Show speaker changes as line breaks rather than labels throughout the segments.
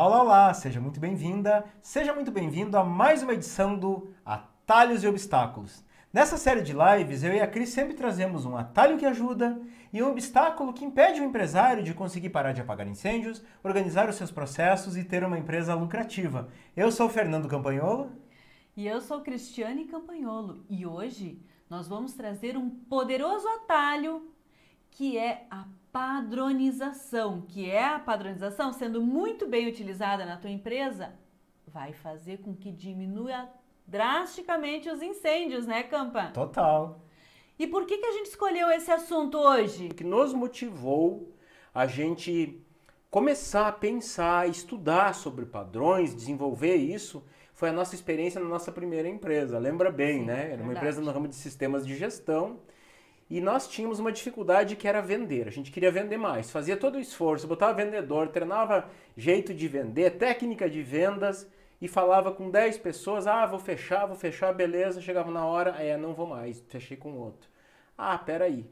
Olá, olá, olá! Seja muito bem-vinda, seja muito bem-vindo a mais uma edição do Atalhos e Obstáculos. Nessa série de lives, eu e a Cris sempre trazemos um atalho que ajuda e um obstáculo que impede o empresário de conseguir parar de apagar incêndios, organizar os seus processos e ter uma empresa lucrativa. Eu sou Fernando Campanholo.
E eu sou Cristiane Campanholo. E hoje nós vamos trazer um poderoso atalho que é a padronização, que é a padronização sendo muito bem utilizada na tua empresa, vai fazer com que diminua drasticamente os incêndios, né, Campa?
Total.
E por que, que a gente escolheu esse assunto hoje? O que nos
motivou a gente começar a pensar, estudar sobre padrões, desenvolver isso, foi a nossa experiência na nossa primeira empresa. Lembra bem, Sim, né? Era uma empresa no ramo de sistemas de gestão e nós tínhamos uma dificuldade que era vender. A gente queria vender mais, fazia todo o esforço, botava vendedor, treinava jeito de vender, técnica de vendas e falava com 10 pessoas: ah, vou fechar, vou fechar, beleza. Chegava na hora, é, não vou mais, fechei com outro. Ah, peraí.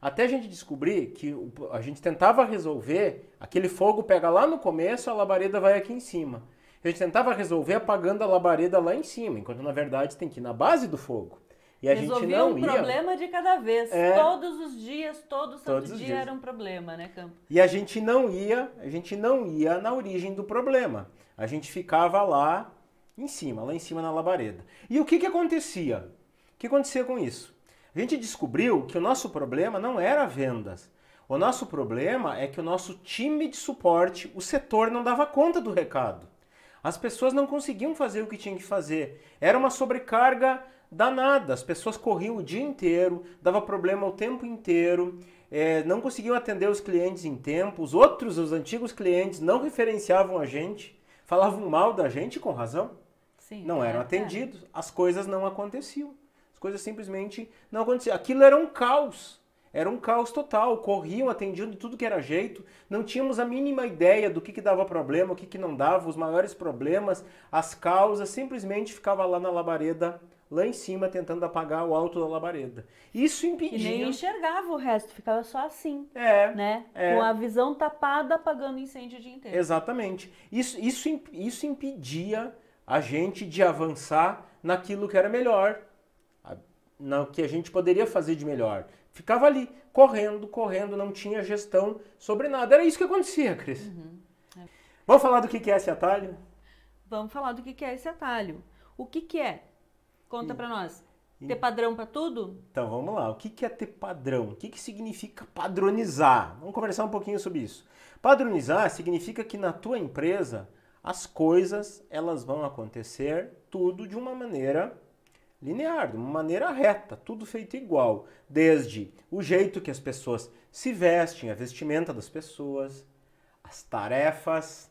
Até a gente descobrir que a gente tentava resolver, aquele fogo pega lá no começo, a labareda vai aqui em cima. A gente tentava resolver apagando a labareda lá em cima, enquanto na verdade tem que ir na base do fogo. E a Resolvia gente não um ia. problema
de cada vez. É... Todos os dias, todo santo dia dias. era um problema, né, Campo?
E a gente não ia, a gente não ia na origem do problema. A gente ficava lá em cima, lá em cima na labareda. E o que que acontecia? O que acontecia com isso? A gente descobriu que o nosso problema não era vendas. O nosso problema é que o nosso time de suporte, o setor, não dava conta do recado. As pessoas não conseguiam fazer o que tinham que fazer. Era uma sobrecarga danada. As pessoas corriam o dia inteiro, dava problema o tempo inteiro, é, não conseguiam atender os clientes em tempo. Os outros, os antigos clientes, não referenciavam a gente, falavam mal da gente com razão. Sim, não eram é, é. atendidos, é. as coisas não aconteciam. As coisas simplesmente não aconteciam. Aquilo era um caos. Era um caos total, corriam, atendiam de tudo que era jeito, não tínhamos a mínima ideia do que, que dava problema, o que, que não dava, os maiores problemas, as causas, simplesmente ficava lá na labareda lá em cima tentando apagar o alto da labareda. Isso impedia. E nem
enxergava o resto, ficava só assim. É. Né? É. Com a visão tapada apagando incêndio o dia inteiro.
Exatamente. Isso, isso, isso impedia a gente de avançar naquilo que era melhor, no que a gente poderia fazer de melhor. Ficava ali, correndo, correndo, não tinha gestão sobre nada. Era isso que acontecia, Cris. Uhum. É. Vamos falar do que é esse atalho?
Vamos falar do que é esse atalho. O que, que é? Conta hum. para nós. Hum. Ter padrão para tudo?
Então vamos lá. O que é ter padrão? O que significa padronizar? Vamos conversar um pouquinho sobre isso. Padronizar significa que na tua empresa as coisas elas vão acontecer tudo de uma maneira linear, de uma maneira reta, tudo feito igual, desde o jeito que as pessoas se vestem, a vestimenta das pessoas, as tarefas,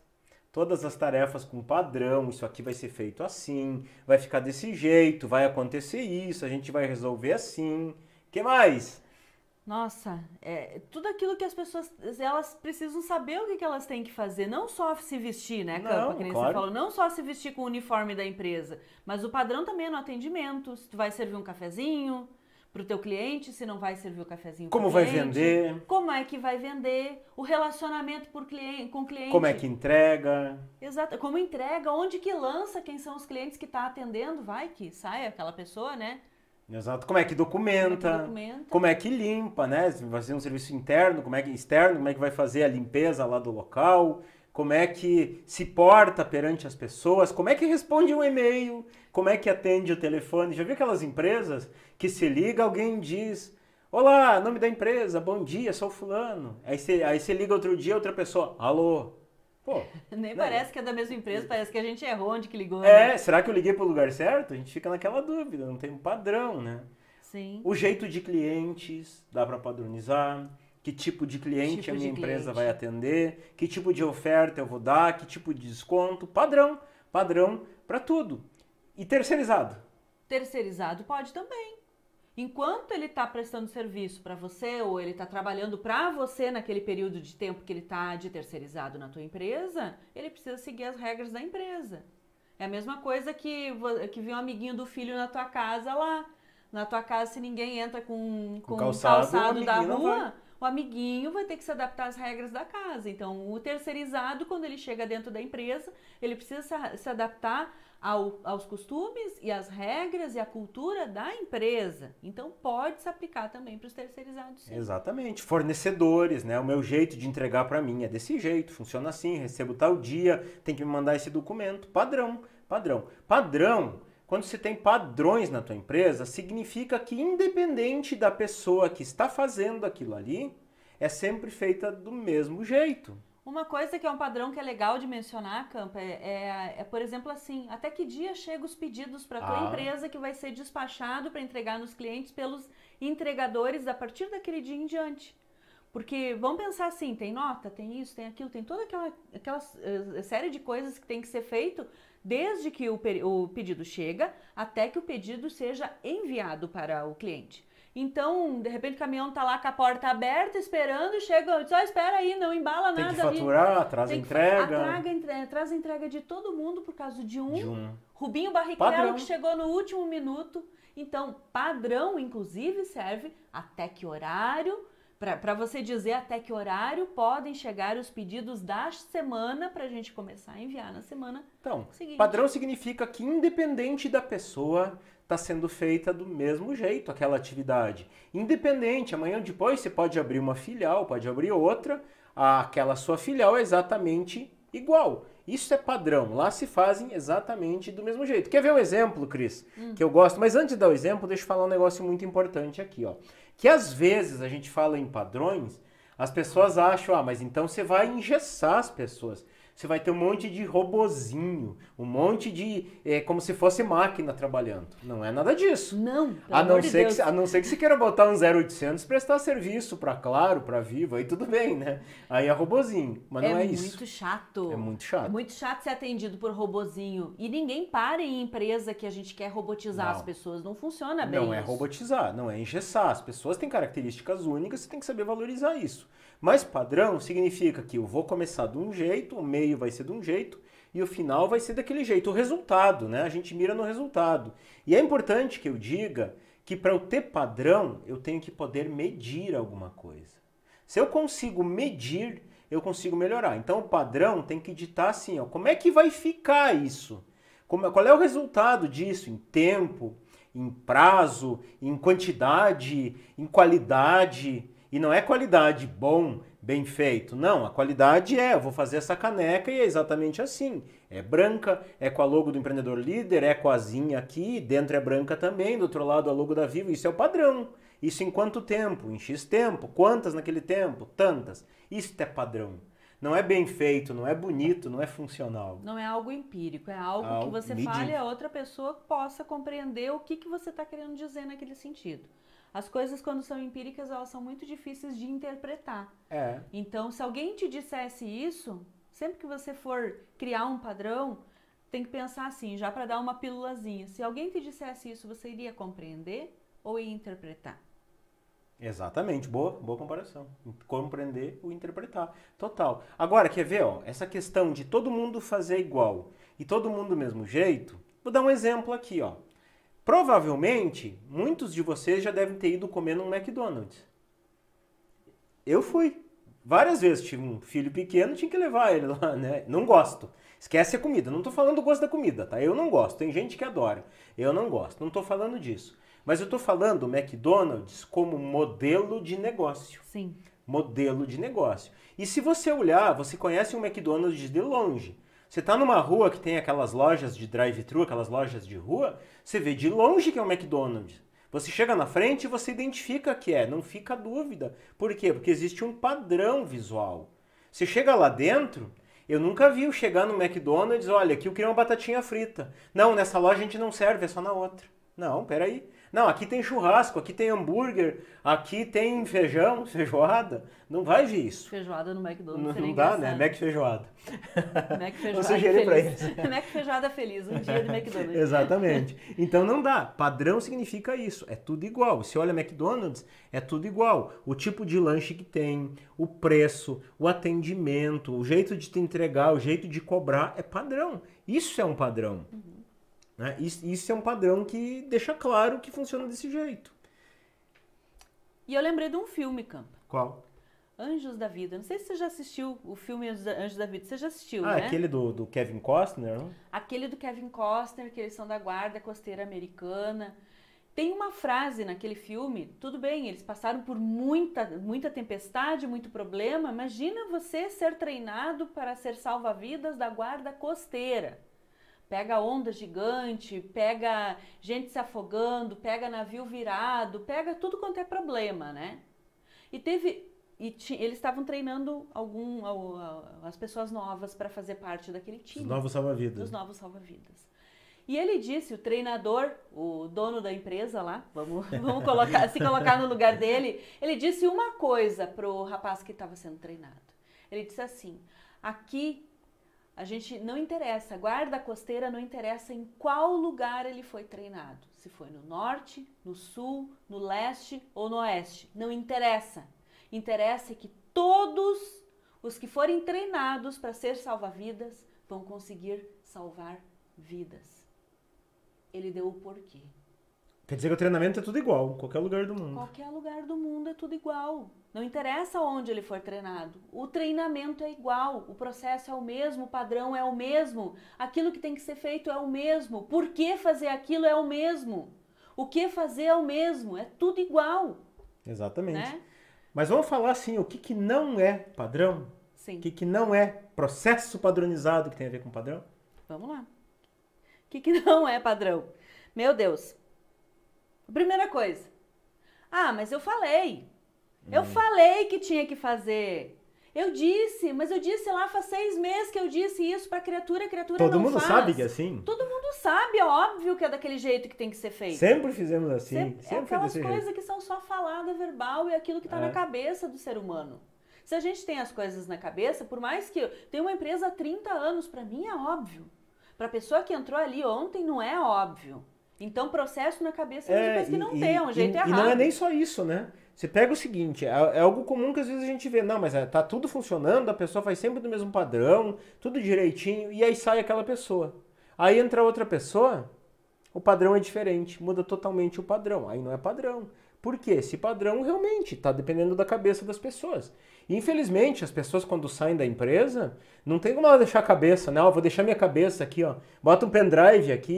todas as tarefas com padrão, isso aqui vai ser feito assim, vai ficar desse jeito, vai acontecer isso, a gente vai resolver assim. que mais?
Nossa, é, tudo aquilo que as pessoas elas precisam saber o que, que elas têm que fazer, não só se vestir, né, Campa? Não, que claro. você falou, não só se vestir com o uniforme da empresa, mas o padrão também é no atendimento. Se tu vai servir um cafezinho, para o teu cliente, se não vai servir o cafezinho. Como vai cliente, vender? Como é que vai vender? O relacionamento por cliente, com o cliente. Como é que
entrega?
Exato. Como entrega? Onde que lança? Quem são os clientes que está atendendo? Vai que sai aquela pessoa, né?
Exato. Como é que documenta? Como é que, documenta? Como é que limpa, né? vai ser um serviço interno, como é que externo? Como é que vai fazer a limpeza lá do local? Como é que se porta perante as pessoas? Como é que responde um e-mail? como é que atende o telefone. Já vi aquelas empresas que se liga, alguém diz: Olá, nome da empresa, bom dia, sou fulano. Aí você, aí você liga outro dia, outra pessoa, alô.
Pô, Nem né? parece que é da mesma empresa, parece que a gente errou onde que ligou. É, né?
será que eu liguei para o lugar certo? A gente fica naquela dúvida, não tem um padrão, né?
Sim. O jeito
de clientes, dá para padronizar que tipo de cliente tipo a minha empresa vai atender, que tipo de oferta eu vou dar, que tipo de desconto, padrão, padrão para tudo. E terceirizado?
Terceirizado pode também. Enquanto ele está prestando serviço para você ou ele está trabalhando para você naquele período de tempo que ele está de terceirizado na tua empresa, ele precisa seguir as regras da empresa. É a mesma coisa que, que vir um amiguinho do filho na tua casa lá. Na tua casa, se ninguém entra com, com, calçado, um calçado da rua, o amiguinho vai ter que se adaptar às regras da casa. Então, o terceirizado, quando ele chega dentro da empresa, ele precisa se adaptar ao, aos costumes e às regras e à cultura da empresa. Então, pode se aplicar também para os terceirizados. Sim.
Exatamente. Fornecedores, né? O meu jeito de entregar para mim é desse jeito, funciona assim, recebo tal dia, tem que me mandar esse documento. Padrão, padrão. Padrão quando você tem padrões na tua empresa, significa que independente da pessoa que está fazendo aquilo ali, é sempre feita do mesmo jeito.
Uma coisa que é um padrão que é legal de mencionar, Campa, é, é, é por exemplo, assim, até que dia chegam os pedidos para a tua ah. empresa que vai ser despachado para entregar nos clientes pelos entregadores a partir daquele dia em diante. Porque vamos pensar assim, tem nota, tem isso, tem aquilo, tem toda aquela, aquela eh, série de coisas que tem que ser feito desde que o, o pedido chega até que o pedido seja enviado para o cliente. Então, de repente o caminhão tá lá com a porta aberta, esperando, chega, só espera aí, não embala nada. Tem que faturar, ali. traz Tem entrega. Atraga, entre, é, traz entrega de todo mundo por causa de um. De um. Rubinho Barrichello que chegou no último minuto. Então, padrão, inclusive, serve até que horário, para você dizer até que horário podem chegar os pedidos da semana para a gente começar a enviar na semana então, seguinte. Padrão
significa que independente da pessoa está sendo feita do mesmo jeito aquela atividade. Independente, amanhã depois você pode abrir uma filial, pode abrir outra, aquela sua filial é exatamente igual. Isso é padrão. Lá se fazem exatamente do mesmo jeito. Quer ver um exemplo, Cris? Hum. Que eu gosto. Mas antes de dar o exemplo, deixa eu falar um negócio muito importante aqui, ó. Que às vezes a gente fala em padrões, as pessoas acham, ah, mas então você vai engessar as pessoas você vai ter um monte de robozinho, um monte de. É, como se fosse máquina trabalhando. Não é nada disso. Não, pelo
a não amor ser de que, A
não ser que você queira botar um 0800 prestar serviço para Claro, para vivo, aí tudo bem, né? Aí é robozinho, mas é não é isso. É muito
chato. É muito chato. É muito chato ser atendido por robozinho. E ninguém para em empresa que a gente quer robotizar não. as pessoas. Não funciona bem. Não é isso.
é robotizar, não é engessar. As pessoas têm características únicas, você tem que saber valorizar isso. Mas padrão significa que eu vou começar de um jeito, o meio vai ser de um jeito e o final vai ser daquele jeito. O resultado, né? A gente mira no resultado. E é importante que eu diga que para eu ter padrão, eu tenho que poder medir alguma coisa. Se eu consigo medir, eu consigo melhorar. Então o padrão tem que ditar assim, ó, como é que vai ficar isso? Como, é, qual é o resultado disso em tempo, em prazo, em quantidade, em qualidade? E não é qualidade bom, bem feito. Não, a qualidade é, eu vou fazer essa caneca e é exatamente assim. É branca, é com a logo do empreendedor líder, é com a aqui, dentro é branca também, do outro lado a logo da Vivo. Isso é o padrão. Isso em quanto tempo? Em X tempo? Quantas naquele tempo? Tantas. Isto é padrão. Não é bem feito, não é bonito, não é funcional.
Não é algo empírico, é algo, algo que você medindo. fale a outra pessoa possa compreender o que, que você está querendo dizer naquele sentido. As coisas, quando são empíricas, elas são muito difíceis de interpretar. É. Então, se alguém te dissesse isso, sempre que você for criar um padrão, tem que pensar assim, já para dar uma pílulazinha. Se alguém te dissesse isso, você iria compreender ou interpretar?
Exatamente, boa, boa comparação. Compreender ou interpretar. Total. Agora, quer ver, ó, essa questão de todo mundo fazer igual e todo mundo do mesmo jeito? Vou dar um exemplo aqui, ó. Provavelmente, muitos de vocês já devem ter ido comer num McDonald's. Eu fui. Várias vezes tive um filho pequeno, tinha que levar ele lá, né? Não gosto. Esquece a comida. Não estou falando do gosto da comida, tá? Eu não gosto. Tem gente que adora. Eu não gosto. Não estou falando disso. Mas eu estou falando McDonald's como modelo de negócio. Sim. Modelo de negócio. E se você olhar, você conhece um McDonald's de longe. Você tá numa rua que tem aquelas lojas de drive-thru, aquelas lojas de rua, você vê de longe que é um McDonald's. Você chega na frente e você identifica que é, não fica dúvida. Por quê? Porque existe um padrão visual. Você chega lá dentro, eu nunca vi eu chegar no McDonald's, olha, aqui eu queria uma batatinha frita. Não, nessa loja a gente não serve, é só na outra. Não, peraí. Não, aqui tem churrasco, aqui tem hambúrguer, aqui tem feijão, feijoada. Não vai vir isso.
Feijoada no McDonald's. Não, não é dá, né? Mac feijoada. Mac feijoada. Eu sugeri eles. Mac feijoada feliz, um dia de McDonald's.
Exatamente. Então não dá. Padrão significa isso. É tudo igual. Se olha McDonald's, é tudo igual. O tipo de lanche que tem, o preço, o atendimento, o jeito de te entregar, o jeito de cobrar é padrão. Isso é um padrão. Uhum. Né? Isso, isso é um padrão que deixa claro que funciona desse
jeito. E eu lembrei de um filme, Campa. Qual? Anjos da Vida. Não sei se você já assistiu o filme Anjos da Vida. Você já assistiu, ah, né? aquele
do, do Kevin Costner? Não?
Aquele do Kevin Costner, que eles são da guarda costeira americana. Tem uma frase naquele filme, tudo bem, eles passaram por muita, muita tempestade, muito problema. Imagina você ser treinado para ser salva-vidas da guarda costeira pega onda gigante, pega gente se afogando, pega navio virado, pega tudo quanto é problema, né? E teve e eles estavam treinando algum as pessoas novas para fazer parte daquele time. Os novos salva-vidas. Os novos salva-vidas. E ele disse, o treinador, o dono da empresa lá, vamos, vamos colocar, se colocar no lugar dele, ele disse uma coisa pro rapaz que estava sendo treinado. Ele disse assim: aqui a gente não interessa, a guarda costeira não interessa em qual lugar ele foi treinado. Se foi no norte, no sul, no leste ou no oeste, não interessa. Interessa é que todos os que forem treinados para ser salva-vidas vão conseguir salvar vidas. Ele deu o porquê.
Quer dizer que o treinamento é tudo igual, qualquer lugar do mundo. Qualquer
lugar do mundo é tudo igual. Não interessa onde ele for treinado. O treinamento é igual, o processo é o mesmo, o padrão é o mesmo, aquilo que tem que ser feito é o mesmo, por que fazer aquilo é o mesmo, o que fazer é o mesmo, é tudo igual.
Exatamente. Né? Mas vamos falar assim, o que, que não é padrão? Sim. O que, que não é processo padronizado que tem a ver com padrão?
Vamos lá. O que, que não é padrão? Meu Deus. Primeira coisa. Ah, mas eu falei. Eu hum. falei que tinha que fazer. Eu disse, mas eu disse lá faz seis meses que eu disse isso pra criatura, a criatura Todo não mundo faz. sabe que
é assim? Todo
mundo sabe, é óbvio que é daquele jeito que tem que ser feito. Sempre
fizemos assim. Sempre, Sempre é aquelas coisas jeito.
que são só falada verbal e aquilo que tá é. na cabeça do ser humano. Se a gente tem as coisas na cabeça, por mais que eu tenha uma empresa há 30 anos, para mim é óbvio. Pra pessoa que entrou ali ontem, não é óbvio. Então, processo na cabeça é, é uma coisa que não e, tem, é um jeito e, errado. E não é nem
só isso, né? Você pega o seguinte, é, é, algo comum que às vezes a gente vê, não, mas é, tá tudo funcionando, a pessoa faz sempre do mesmo padrão, tudo direitinho, e aí sai aquela pessoa. Aí entra outra pessoa, o padrão é diferente, muda totalmente o padrão, aí não é padrão. Por quê? Esse padrão realmente está dependendo da cabeça das pessoas. Infelizmente, as pessoas quando saem da empresa, não tem como ela deixar a cabeça, né? Ó, vou deixar minha cabeça aqui, ó. Bota um pendrive aqui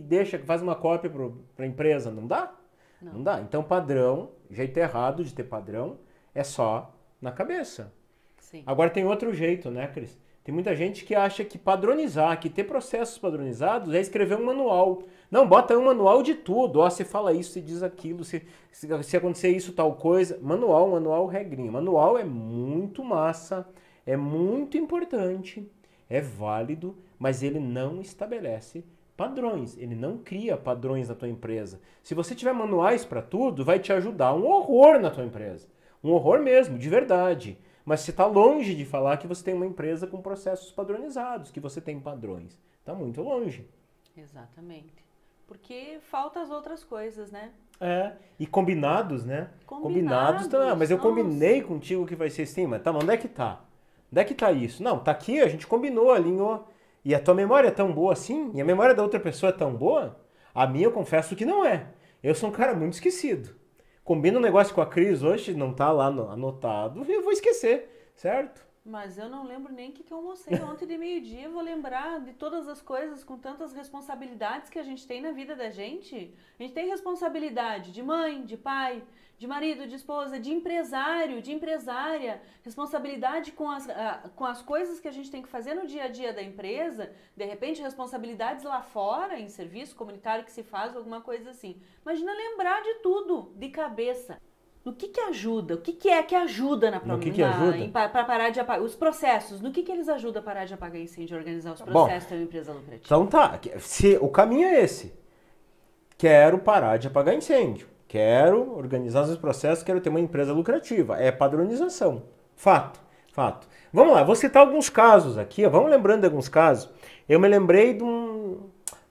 e deixa, faz uma cópia para a empresa. Não dá? Não. não dá. Então, padrão, jeito errado de ter padrão é só na cabeça. Sim. Agora tem outro jeito, né, Cris? Tem muita gente que acha que padronizar, que ter processos padronizados é escrever um manual. Não, bota um manual de tudo. Ó, você fala isso, você diz aquilo, se, se, se acontecer isso, tal coisa. Manual, manual, regrinha. Manual é muito massa, é muito importante, é válido, mas ele não estabelece padrões. Ele não cria padrões na tua empresa. Se você tiver manuais para tudo, vai te ajudar um horror na tua empresa. Um horror mesmo, de verdade. Mas você está longe de falar que você tem uma empresa com processos padronizados, que você tem padrões. Está muito longe.
Exatamente. Porque falta as outras coisas, né?
É, e combinados, né? Combinados, combinados tá, mas eu nossa. combinei contigo que vai ser assim, mas tá, mas onde é que tá? Onde é que tá isso? Não, tá aqui, a gente combinou alinhou e a tua memória é tão boa assim, e a memória da outra pessoa é tão boa, a minha eu confesso que não é. Eu sou um cara muito esquecido. Combina um negócio com a Cris hoje, não tá lá no, anotado, eu vou esquecer, certo?
Mas eu não lembro nem o que, que eu almocei ontem de meio-dia. vou lembrar de todas as coisas com tantas responsabilidades que a gente tem na vida da gente. A gente tem responsabilidade de mãe, de pai, de marido, de esposa, de empresário, de empresária, responsabilidade com as, ah, com as coisas que a gente tem que fazer no dia a dia da empresa, de repente responsabilidades lá fora, em serviço comunitário que se faz, alguma coisa assim. Imagina lembrar de tudo, de cabeça. No que, que ajuda? O que, que é que ajuda na prova? Para parar de apagar. Os processos. No que, que eles ajudam a parar de apagar incêndio e organizar os processos da empresa lucrativa?
Então tá. Se, o caminho é esse. Quero parar de apagar incêndio Quero organizar os processos, quero ter uma empresa lucrativa. É padronização. Fato, fato. Vamos lá, vou citar alguns casos aqui, ó. vamos lembrando de alguns casos. Eu me lembrei de um,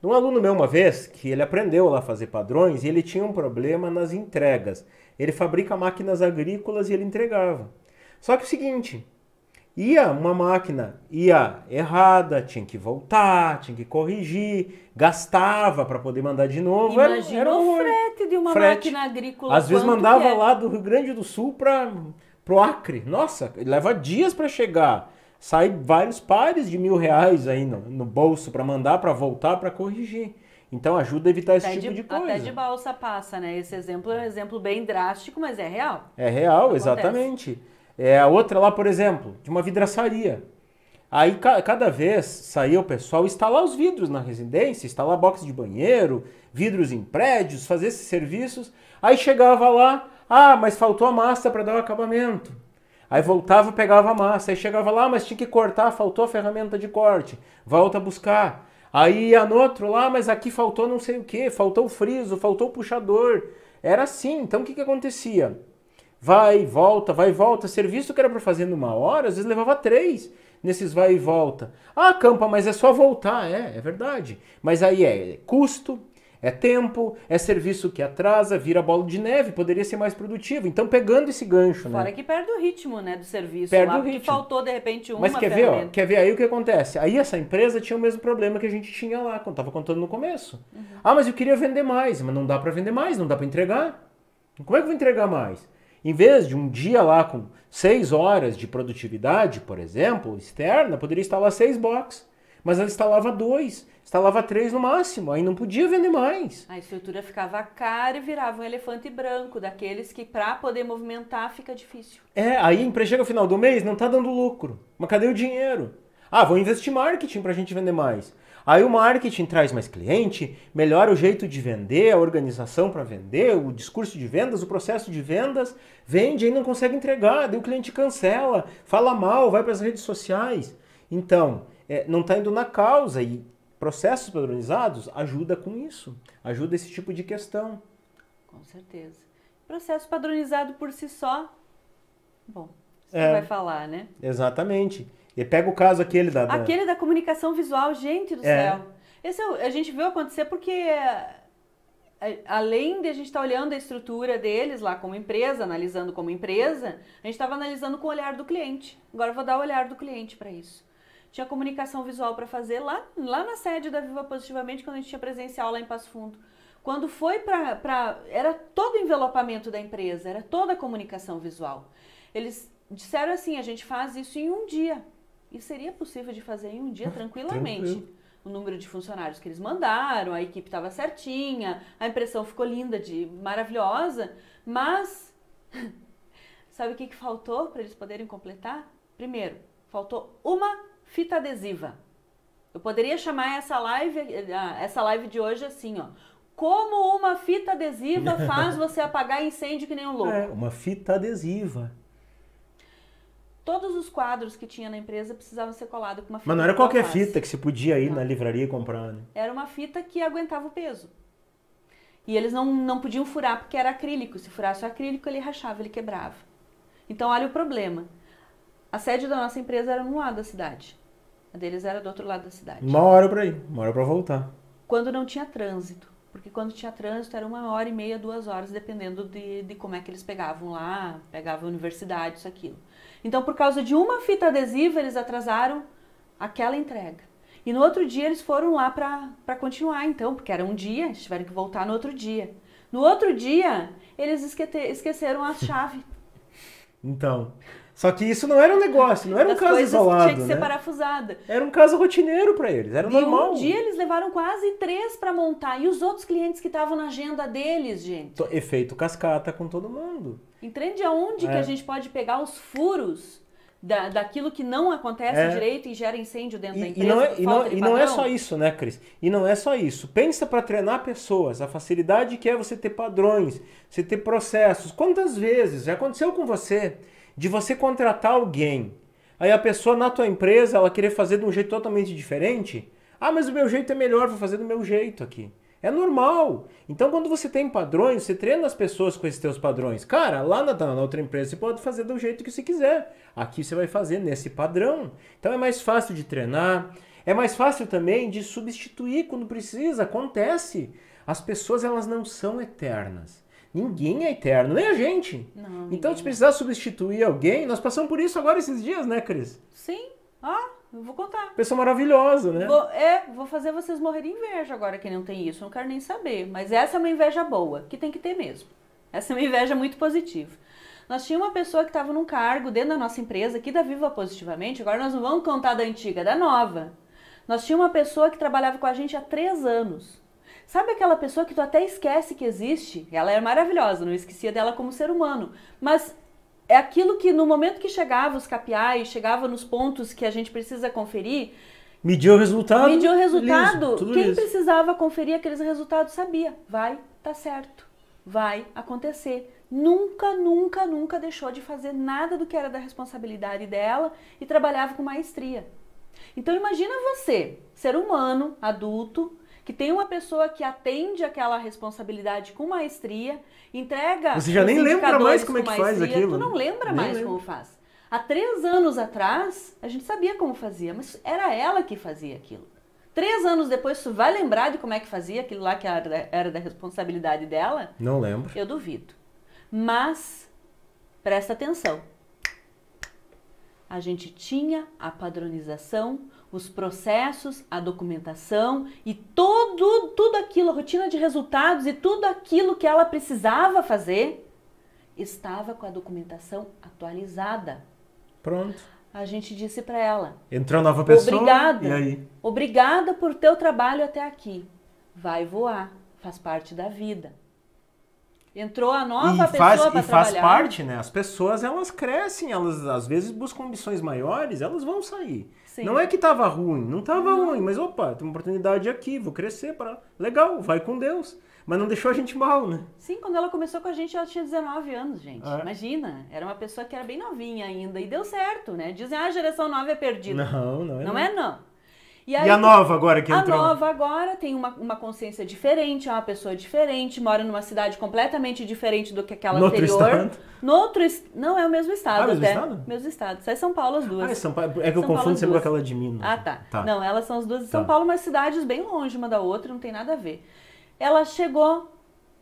de um aluno meu uma vez, que ele aprendeu lá a fazer padrões e ele tinha um problema nas entregas. Ele fabrica máquinas agrícolas e ele entregava. Só que é o seguinte, ia uma máquina ia errada, tinha que voltar, tinha que corrigir, gastava para poder mandar de novo. Imagina era, era o
frete de uma frete. máquina agrícola. Às vezes mandava é? lá
do Rio Grande do Sul para o Acre. Nossa, leva dias para chegar. Sai vários pares de mil reais aí no, no bolso para mandar, para voltar, para corrigir. Então ajuda a evitar até esse tipo de, de, coisa. Até de
balsa passa, né? Esse exemplo é um exemplo bem drástico, mas é real.
É real, Acontece. exatamente. É, a outra lá, por exemplo, de uma vidraçaria. Aí ca cada vez saía o pessoal instalar os vidros na residência, instalar box de banheiro, vidros em prédios, fazer esses serviços. Aí chegava lá, ah, mas faltou a massa para dar o acabamento. Aí voltava, pegava a massa, aí chegava lá, mas tinha que cortar, faltou a ferramenta de corte, volta a buscar. Aí ia no outro lá, mas aqui faltou não sei o que, faltou o friso, faltou o puxador. Era assim, então o que, que acontecia? vai e volta, vai e volta. Serviço que era para fazer numa hora, às vezes levava três nesses vai e volta. Ah, campa, mas é só voltar. É, é verdade. Mas aí é, é custo, é tempo, é serviço que atrasa, vira bolo de neve, poderia ser mais produtivo. Então, pegando esse gancho, né? Fora
que perde o ritmo, né, do serviço perde lá, o ritmo. faltou, de repente, uma Mas quer ver, ó,
quer ver aí o que acontece? Aí essa empresa tinha o mesmo problema que a gente tinha lá, quando tava contando no começo. Uhum. Ah, mas eu queria vender mais, mas não dá para vender mais, não dá para entregar. Como é que eu vou entregar mais? Em vez de um dia lá com seis horas de produtividade, por exemplo, externa, poderia instalar seis boxes. Mas ela instalava dois, instalava três no máximo, aí não podia vender mais.
A estrutura ficava cara e virava um elefante branco, daqueles que para poder movimentar fica difícil.
É, aí a empresa chega final do mês, não está dando lucro. Mas cadê o dinheiro? Ah, vou investir marketing para a gente vender mais. Aí o marketing traz mais cliente, melhora o jeito de vender, a organização para vender, o discurso de vendas, o processo de vendas, vende e não consegue entregar, daí o cliente cancela, fala mal, vai para as redes sociais. Então, é, não está indo na causa e processos padronizados ajuda com isso, ajuda esse tipo de questão.
Com certeza. Processo padronizado por si só, bom, você é, vai falar, né?
Exatamente. E pega o caso aquele da, da... Aquele
da comunicação visual, gente do é. céu. Esse é a gente viu acontecer porque é, é, além de a gente estar tá olhando a estrutura deles lá como empresa, analisando como empresa, a gente estava analisando com o olhar do cliente. Agora eu vou dar o olhar do cliente para isso. Tinha comunicação visual para fazer lá, lá na sede da Viva Positivamente, quando a gente tinha presencial lá em Passo Fundo. Quando foi para. Era todo o envelopamento da empresa, era toda a comunicação visual. Eles disseram assim: a gente faz isso em um dia. E seria possível de fazer em um dia ah, tranquilamente. Tranquilo. O número de funcionários que eles mandaram, a equipe estava certinha, a impressão ficou linda, de maravilhosa, mas sabe o que, que faltou para eles poderem completar? Primeiro, faltou uma fita adesiva. Eu poderia chamar essa live, essa live de hoje assim, ó. Como uma fita adesiva faz você apagar incêndio que nem um louco? É,
uma fita adesiva
todos os quadros que tinha na empresa precisavam ser colados com uma fita. Mas não era qualquer
fita que se podia ir não. na livraria e comprar, né?
Era uma fita que aguentava o peso. E eles não, não podiam furar porque era acrílico. Se furasse o acrílico, ele rachava, ele quebrava. Então, olha o problema. A sede da nossa empresa era num lado da cidade. A deles era do outro lado da cidade.
Uma hora para ir, uma hora para voltar.
Quando não tinha trânsito. Porque quando tinha trânsito era uma hora e meia, duas horas, dependendo de, de como é que eles pegavam lá, pegavam universidade, isso, aquilo. Então, por causa de uma fita adesiva, eles atrasaram aquela entrega. E no outro dia eles foram lá para continuar, então, porque era um dia, eles tiveram que voltar no outro dia. No outro dia, eles esqueceram a chave.
Então. Só que isso não era um negócio, não era um caso isolado. Tinha que né? ser
parafusada.
Era um caso rotineiro para eles, era e normal. Um dia
eles levaram quase três para montar e os outros clientes que estavam na agenda deles, gente.
Efeito cascata com todo mundo.
Entende aonde é. que a é. gente pode pegar os furos da, daquilo que não acontece é. direito e gera incêndio dentro e, da empresa. E não, é, e não, é, e não é só
isso, né, Cris? E não é só isso. Pensa para treinar pessoas, a facilidade que é você ter padrões, você ter processos. Quantas vezes já aconteceu com você? de você contratar alguém, aí a pessoa na tua empresa ela querer fazer de um jeito totalmente diferente, ah, mas o meu jeito é melhor, vou fazer do meu jeito aqui. É normal. Então, quando você tem padrões, você treina as pessoas com esses teus padrões. Cara, lá na, na, outra empresa você pode fazer do jeito que você quiser. Aqui você vai fazer nesse padrão. Então, é mais fácil de treinar. É mais fácil também de substituir quando precisa. Acontece. As pessoas elas não são eternas. Ninguém é eterno, nem a gente. Não, então, se é. precisar substituir alguém, nós passamos por isso agora esses dias, né, Cris?
Sim. Ah, eu vou contar.
Pessoa maravilhosa, né? Vou,
é, vou fazer vocês morrerem de inveja agora que não tem isso. Não quero nem saber. Mas essa é uma inveja boa, que tem que ter mesmo. Essa é uma inveja muito positiva. Nós tínhamos uma pessoa que estava num cargo dentro da nossa empresa, aqui da Viva Positivamente, agora nós não vamos contar da antiga, da nova. Nós tínhamos uma pessoa que trabalhava com a gente há três anos. Sabe aquela pessoa que tu até esquece que existe? Ela é maravilhosa, não esquecia dela como ser humano, mas é aquilo que no momento que chegava os KPIs, chegava nos pontos que a gente precisa conferir,
mediu o resultado. Mediu o resultado. Liso, quem liso.
precisava conferir aqueles resultados sabia, vai, tá certo. Vai acontecer nunca, nunca, nunca deixou de fazer nada do que era da responsabilidade dela e trabalhava com maestria. Então imagina você, ser humano, adulto, que tem uma pessoa que atende aquela responsabilidade com maestria, entrega. Você já nem lembra mais como é que faz aquilo. Tu não lembra nem mais lembro. como faz. Há três anos atrás, a gente sabia como fazia, mas era ela que fazia aquilo. Três anos depois, tu vai lembrar de como é que fazia aquilo lá que era da responsabilidade dela? Não lembro. Eu duvido. Mas, presta atenção. A gente tinha a padronização os processos, a documentação e todo, tudo aquilo, a rotina de resultados e tudo aquilo que ela precisava fazer, estava com a documentação atualizada. Pronto. A gente disse para ela.
Entrou nova pessoa. Obrigada. E aí?
Obrigada por teu trabalho até aqui. Vai voar, faz parte da vida. Entrou a nova e pessoa faz, E trabalhar. faz parte,
né? As pessoas, elas crescem, elas às vezes buscam ambições maiores, elas vão sair. Sim. Não é que tava ruim, não tava ruim, mas opa, tem uma oportunidade aqui, vou crescer para legal, vai com Deus. Mas não deixou a gente mal, né?
Sim, quando ela começou com a gente, ela tinha 19 anos, gente. É. Imagina, era uma pessoa que era bem novinha ainda e deu certo, né? Dizem, ah, a geração nova é perdida. Não, não é. Não, não. é não. E, aí, e a nova agora que a entrou? A nova agora tem uma, uma consciência diferente, é uma pessoa diferente, mora numa cidade completamente diferente do que aquela no anterior. Outro estado? No outro Não, é o mesmo estado. Ah, é mesmo até. estado? Mesmo estado. é São Paulo as duas. Ah, é, São pa... é que eu confundo sempre com
aquela de Minas. Ah, tá. tá. Não,
elas são as duas de São tá. Paulo, mas cidades bem longe uma da outra, não tem nada a ver. Ela chegou,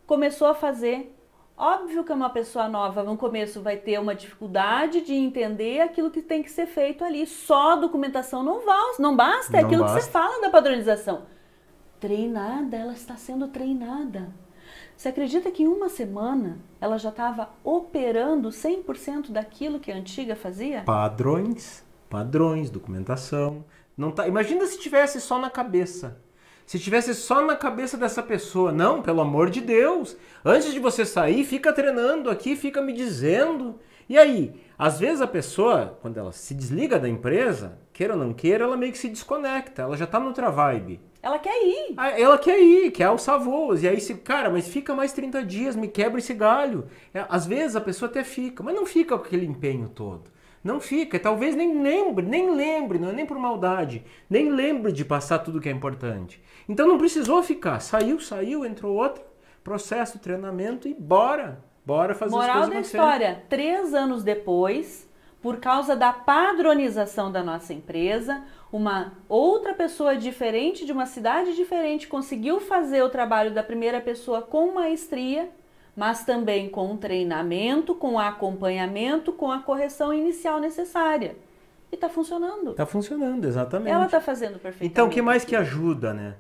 começou a fazer Óbvio que uma pessoa nova no começo vai ter uma dificuldade de entender aquilo que tem que ser feito ali. Só documentação não, vals, não basta, é não é aquilo basta. que você fala da padronização. Treinada, ela está sendo treinada. Você acredita que em uma semana ela já estava operando 100% daquilo que a antiga fazia?
Padrões, padrões, documentação. Não tá, imagina se tivesse só na cabeça se tivesse só na cabeça dessa pessoa. Não, pelo amor de Deus. Antes de você sair, fica treinando aqui, fica me dizendo. E aí, às vezes a pessoa, quando ela se desliga da empresa, queira ou não queira, ela meio que se desconecta, ela já tá noutra vibe. Ela quer ir. Ah, ela quer ir, quer alçar voos. E aí, se, cara, mas fica mais 30 dias, me quebra esse galho. É, às vezes a pessoa até fica, mas não fica com aquele empenho todo. Não fica, talvez nem lembre, nem lembre, não é nem por maldade, nem lembre de passar tudo que é importante. Então não precisou ficar, saiu, saiu, entrou outro. processo, treinamento e bora, bora fazer Moral as coisas da história,
você. três anos depois, por causa da padronização da nossa empresa, uma outra pessoa diferente de uma cidade diferente conseguiu fazer o trabalho da primeira pessoa com maestria mas também com o treinamento, com o acompanhamento, com a correção inicial necessária. E está funcionando.
Está funcionando, exatamente. Ela está fazendo perfeitamente. Então, o que mais que ajuda, né?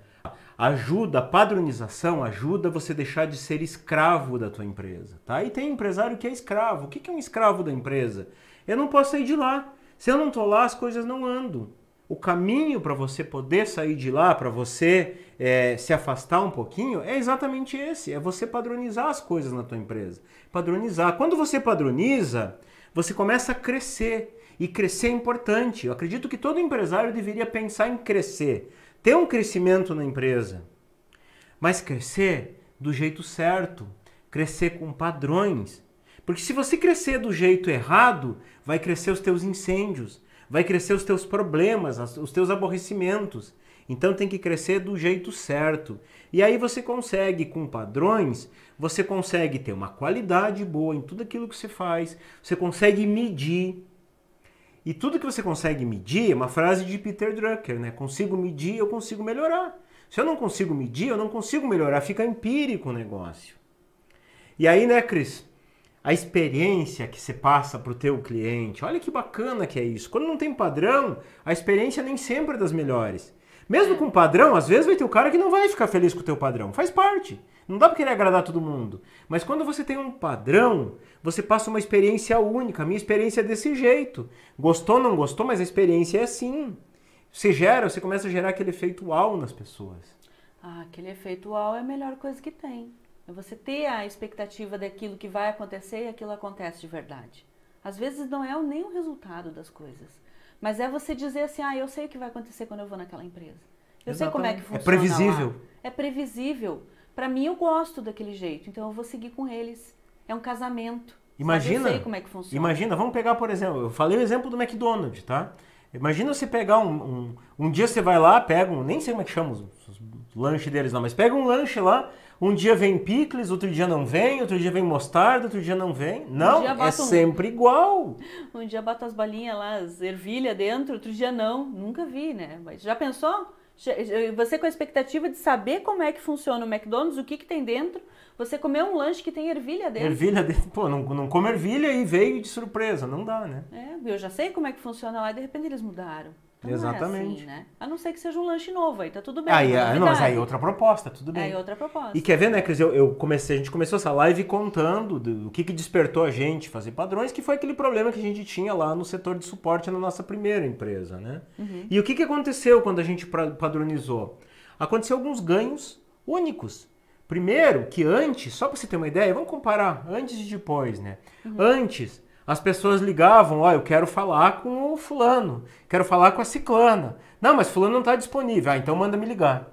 Ajuda, a padronização ajuda você deixar de ser escravo da tua empresa, tá? E tem empresário que é escravo. O que é um escravo da empresa? Eu não posso sair de lá. Se eu não tô lá, as coisas não andam o caminho para você poder sair de lá, para você é, se afastar um pouquinho, é exatamente esse: é você padronizar as coisas na tua empresa. Padronizar. Quando você padroniza, você começa a crescer. E crescer é importante. Eu acredito que todo empresário deveria pensar em crescer, ter um crescimento na empresa. Mas crescer do jeito certo, crescer com padrões. Porque se você crescer do jeito errado, vai crescer os teus incêndios, vai crescer os teus problemas, os teus aborrecimentos. Então tem que crescer do jeito certo. E aí você consegue, com padrões, você consegue ter uma qualidade boa em tudo aquilo que você faz, você consegue medir. E tudo que você consegue medir é uma frase de Peter Drucker, né? Consigo medir, eu consigo melhorar. Se eu não consigo medir, eu não consigo melhorar, fica empírico o negócio. E aí, né, Cris? a experiência que você passa para o teu cliente. Olha que bacana que é isso. Quando não tem padrão, a experiência nem sempre é das melhores. Mesmo é. com padrão, às vezes vai ter o um cara que não vai ficar feliz com o teu padrão. Faz parte. Não dá para querer agradar todo mundo. Mas quando você tem um padrão, você passa uma experiência única. A minha experiência é desse jeito. Gostou, não gostou, mas a experiência é assim. Você gera, você começa a gerar aquele efeito uau nas pessoas.
Ah, aquele efeito uau é a melhor coisa que tem. É você ter a expectativa daquilo que vai acontecer e aquilo acontece de verdade. Às vezes não é nem o resultado das coisas, mas é você dizer assim: ah, eu sei o que vai acontecer quando eu vou naquela empresa. Eu Exatamente. sei como é que é funciona. É previsível. Lá. É previsível. Para mim, eu gosto daquele jeito, então eu vou seguir com eles. É um casamento. Imagina. Eu sei como é que funciona. Imagina,
vamos pegar, por exemplo, eu falei o exemplo do McDonald's, tá? Imagina você pegar um, um. Um dia você vai lá, pega um. Nem sei como é que chama os, os lanches deles lá, mas pega um lanche lá um dia vem picles, outro dia não vem, outro dia vem mostarda, outro dia não vem. Não, um é um... sempre igual.
Um dia bato as balinhas lá, as ervilhas dentro, outro dia não. Nunca vi, né? Mas já pensou? Você com a expectativa de saber como é que funciona o McDonald's, o que, que tem dentro, você comer um lanche que tem ervilha dentro. Ervilha dentro,
pô, não, não come ervilha e veio de surpresa, não dá, né?
É, eu já sei como é que funciona lá e de repente eles mudaram. Então Exatamente. não é assim, né? A não ser que seja um lanche novo, aí tá tudo bem. Aí, é não, mas aí é outra
proposta, tudo bem. Aí é outra
proposta. E quer
ver, né, Cris? Eu, eu comecei, a gente começou essa live contando do, que, que despertou a gente fazer padrões, que foi aquele problema que a gente tinha lá no setor de suporte na nossa primeira empresa, né? Uhum. E o que, que aconteceu quando a gente padronizou? Aconteceu alguns ganhos únicos. Primeiro, que antes, só para você ter uma ideia, vamos comparar antes e depois, né? Uhum. Antes, as pessoas ligavam, ó, oh, eu quero falar com o fulano, quero falar com a ciclana. Não, mas fulano não está disponível. Ah, então manda me ligar.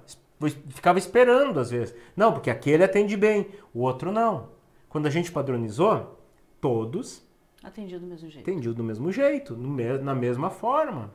Ficava esperando às vezes. Não, porque aquele atende bem, o outro não. Quando a gente padronizou, todos
atendiam do mesmo jeito.
Atendiam do mesmo jeito, na mesma forma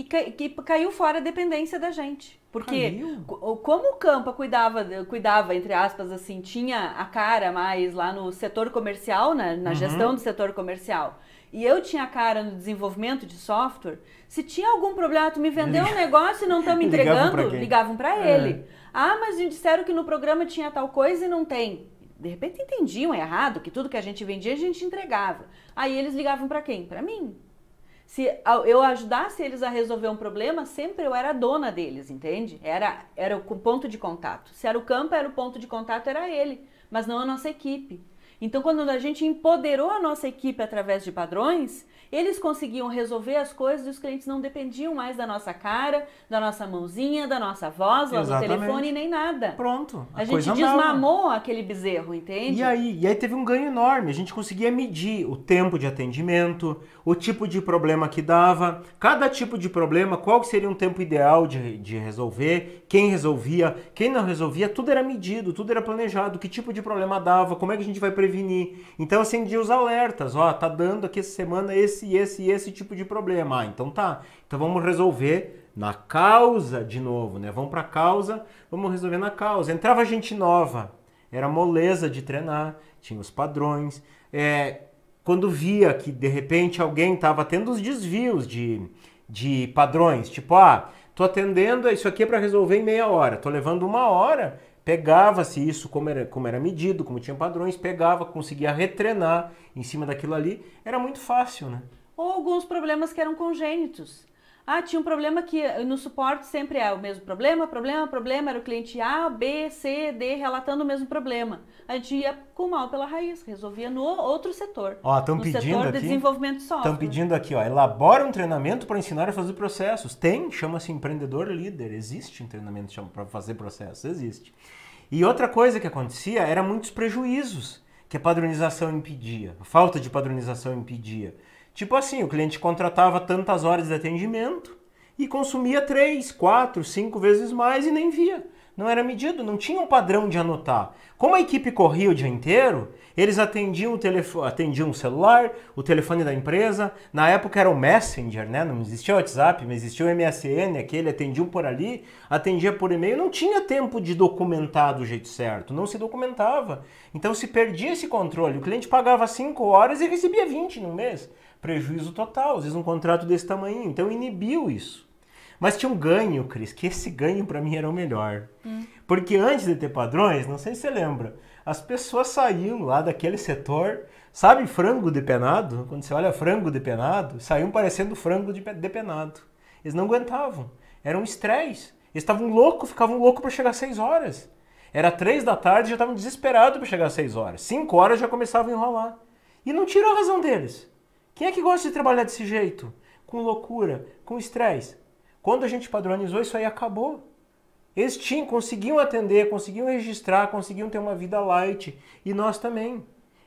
e que caiu fora a dependência da gente. Porque caiu. como o Campa cuidava, cuidava, entre aspas, assim, tinha a cara mais lá no setor comercial, na, né, na uhum. gestão do setor comercial, e eu tinha a cara no desenvolvimento de software, se tinha algum problema, ah, tu me vendeu um negócio e não estão tá me entregando, ligavam para é. ele. Ah, mas me disseram que no programa tinha tal coisa e não tem. De repente entendiam errado que tudo que a gente vendia a gente entregava. Aí eles ligavam para quem? Para mim se eu ajudasse eles a resolver um problema, sempre eu era dona deles, entende? Era, era o ponto de contato. Se era o campo, era o ponto de contato, era ele, mas não a nossa equipe. Então, quando a gente empoderou a nossa equipe através de padrões, eles conseguiam resolver as coisas e os clientes não dependiam mais da nossa cara, da nossa mãozinha, da nossa voz, lá do telefone, nem nada. Pronto. A, a gente desmamou andava. aquele bezerro, entende? E aí, e aí teve um
ganho enorme. A gente conseguia medir o tempo de atendimento, o tipo de problema que dava, cada tipo de problema, qual seria um tempo ideal de, de resolver, quem resolvia, quem não resolvia, tudo era medido, tudo era planejado, que tipo de problema dava, como é que a gente vai prever prevenir. Então acendia assim, os alertas, ó, tá dando aqui essa semana esse, esse e esse tipo de problema. Ah, então tá. Então vamos resolver na causa de novo, né? Vamos para causa, vamos resolver na causa. Entrava gente nova, era moleza de treinar, tinha os padrões. É, quando via que de repente alguém estava tendo os desvios de, de padrões, tipo, ah, tô atendendo, isso aqui é para resolver em meia hora, tô levando uma hora pegava-se isso como era, como era medido, como tinha padrões, pegava, conseguia retrenar em cima daquilo ali, era muito fácil, né?
Ou alguns problemas que eram congênitos. Ah, tinha um problema que no suporte sempre é o mesmo problema, problema, problema. Era o cliente A, B, C, D relatando o mesmo problema. A gente ia com mal pela raiz, resolvia no outro setor. Ó, estão pedindo setor aqui. De desenvolvimento software. Estão
pedindo aqui, ó, elabora um treinamento para ensinar a fazer processos. Tem, chama-se empreendedor líder. Existe um treinamento para fazer processos, existe. E outra coisa que acontecia era muitos prejuízos que a padronização impedia, a falta de padronização impedia. Tipo assim, o cliente contratava tantas horas de atendimento e consumia três, quatro, cinco vezes mais e nem via. Não era medido, não tinha um padrão de anotar. Como a equipe corria o dia inteiro, eles atendiam o telefone, atendiam o celular, o telefone da empresa. Na época era o Messenger, né? Não existia o WhatsApp, mas existia o MSN, aquele atendiam por ali, atendia por e-mail. Não tinha tempo de documentar do jeito certo, não se documentava. Então se perdia esse controle. O cliente pagava 5 horas e recebia 20 no mês prejuízo total, às vezes um contrato desse tamanho. Então inibiu isso. Mas tinha um ganho, Cris, que esse ganho para mim era o melhor. Hum. Porque antes de ter padrões, não sei se você lembra, as pessoas saíam lá daquele setor, sabe frango depenado? Quando você olha frango depenado, saíam parecendo frango depenado. Eles não aguentavam. Era um estresse. Eles estavam loucos, ficavam loucos para chegar às 6 horas. Era três da tarde já estavam desesperados para chegar às 6 horas. 5 horas já começavam a enrolar. E não tirou a razão deles. Quem é que gosta de trabalhar desse jeito? Com loucura, com estresse. Quando a gente padronizou, isso aí acabou. Eles tinham, conseguiam atender, conseguiam registrar, conseguiam ter uma vida light. E nós também.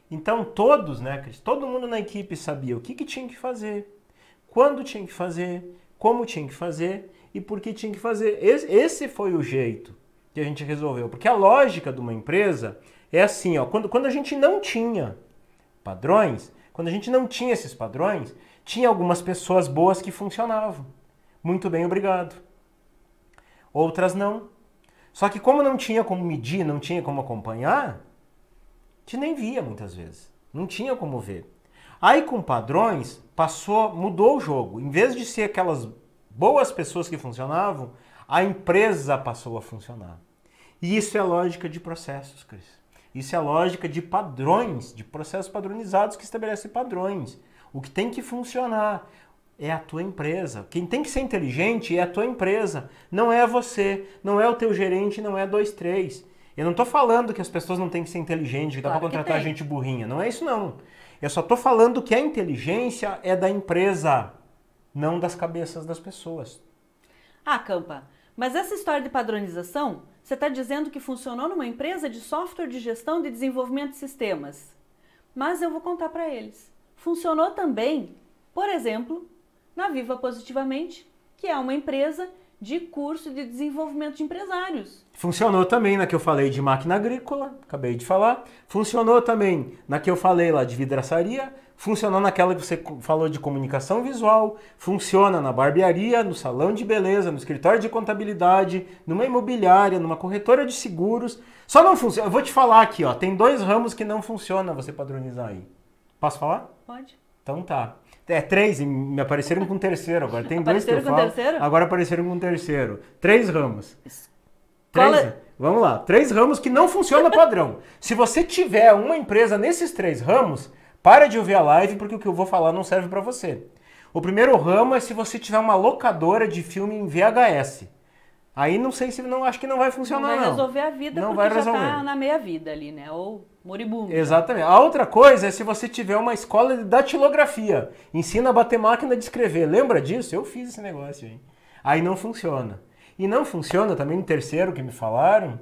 Então todos, né, Cris? Todo mundo na equipe sabia o que, que tinha que fazer, quando tinha que fazer, como tinha que fazer e por que tinha que fazer. Esse foi o jeito que a gente resolveu. Porque a lógica de uma empresa é assim, ó, quando, quando a gente não tinha padrões, quando a gente não tinha esses padrões, tinha algumas pessoas boas que funcionavam. Muito bem, obrigado. Outras não. Só que como não tinha como medir, não tinha como acompanhar, a gente nem via muitas vezes. Não tinha como ver. Aí com padrões, passou, mudou o jogo. Em vez de ser aquelas boas pessoas que funcionavam, a empresa passou a funcionar. E isso é lógica de processos, Cris. Isso é a lógica de padrões, de processos padronizados que estabelecem padrões. O que tem que funcionar é a tua empresa. Quem tem que ser inteligente é a tua empresa, não é você, não é o teu gerente, não é dois, três. Eu não estou falando que as pessoas não têm que ser inteligentes, que dá claro para contratar gente burrinha. Não é isso, não. Eu só estou falando que a inteligência é da empresa, não das cabeças das pessoas.
Ah, Campa, mas essa história de padronização você está dizendo que funcionou numa empresa de software de gestão de desenvolvimento de sistemas. Mas eu vou contar para eles. Funcionou também, por exemplo, na Viva Positivamente, que é uma empresa de curso de desenvolvimento de empresários.
Funcionou também na que eu falei de máquina agrícola, acabei de falar. Funcionou também na que eu falei lá de vidraçaria funcionou naquela que você falou de comunicação visual, funciona na barbearia, no salão de beleza, no escritório de contabilidade, numa imobiliária, numa corretora de seguros. Só não funciona. Eu vou te falar aqui, ó. Tem dois ramos que não funciona você padronizar aí. Posso falar? Pode. Então tá. É três, me apareceram com terceiro agora. Tem dois que eu falo. Terceiro? Agora apareceram com terceiro. Três ramos. Três, é? Vamos lá. Três ramos que não funciona padrão. Se você tiver uma empresa nesses três ramos, para de ouvir a live porque o que eu vou falar não serve para você. O primeiro ramo é se você tiver uma locadora de filme em VHS. Aí não sei se não acho que não vai funcionar não. Vai resolver
não. a vida não porque vai resolver. já tá na meia vida ali, né? Ou moribundo. Exatamente.
A outra coisa é se você tiver uma escola de datilografia, ensina a bater máquina de escrever. Lembra disso? Eu fiz esse negócio aí. Aí não funciona. E não funciona também no terceiro que me falaram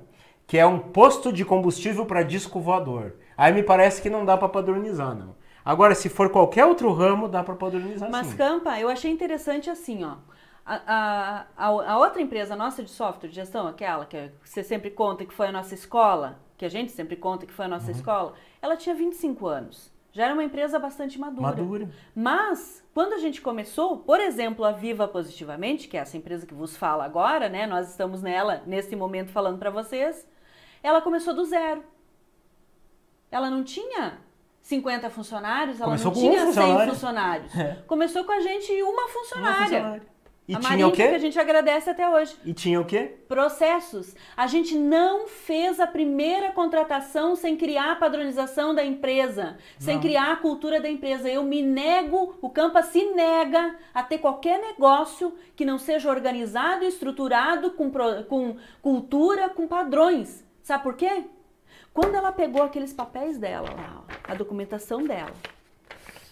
que é um posto de combustível para disco voador. Aí me parece que não dá para padronizar, não. Agora, se for qualquer outro ramo, dá para padronizar Mas, sim.
Campa, eu achei interessante assim, ó. A, a, a, outra empresa nossa de software de gestão, aquela que você sempre conta que foi a nossa escola, que a gente sempre conta que foi a nossa uhum. escola, ela tinha 25 anos. Já era uma empresa bastante madura. Madura. Mas, quando a gente começou, por exemplo, a Viva Positivamente, que é essa empresa que vos fala agora, né? Nós estamos nela, nesse momento, falando para vocês. Ela começou do zero. Ela não tinha 50 funcionários, ela começou não tinha um 100 funcionários. É. Começou com a gente uma funcionária. Uma funcionária. E a tinha o quê? que a gente agradece até hoje.
E tinha o quê?
Processos. A gente não fez a primeira contratação sem criar a padronização da empresa, não. sem criar a cultura da empresa. Eu me nego, o Campa se nega a ter qualquer negócio que não seja organizado, estruturado, com, com cultura, com padrões. Sabe por quê? Quando ela pegou aqueles papéis dela a documentação dela,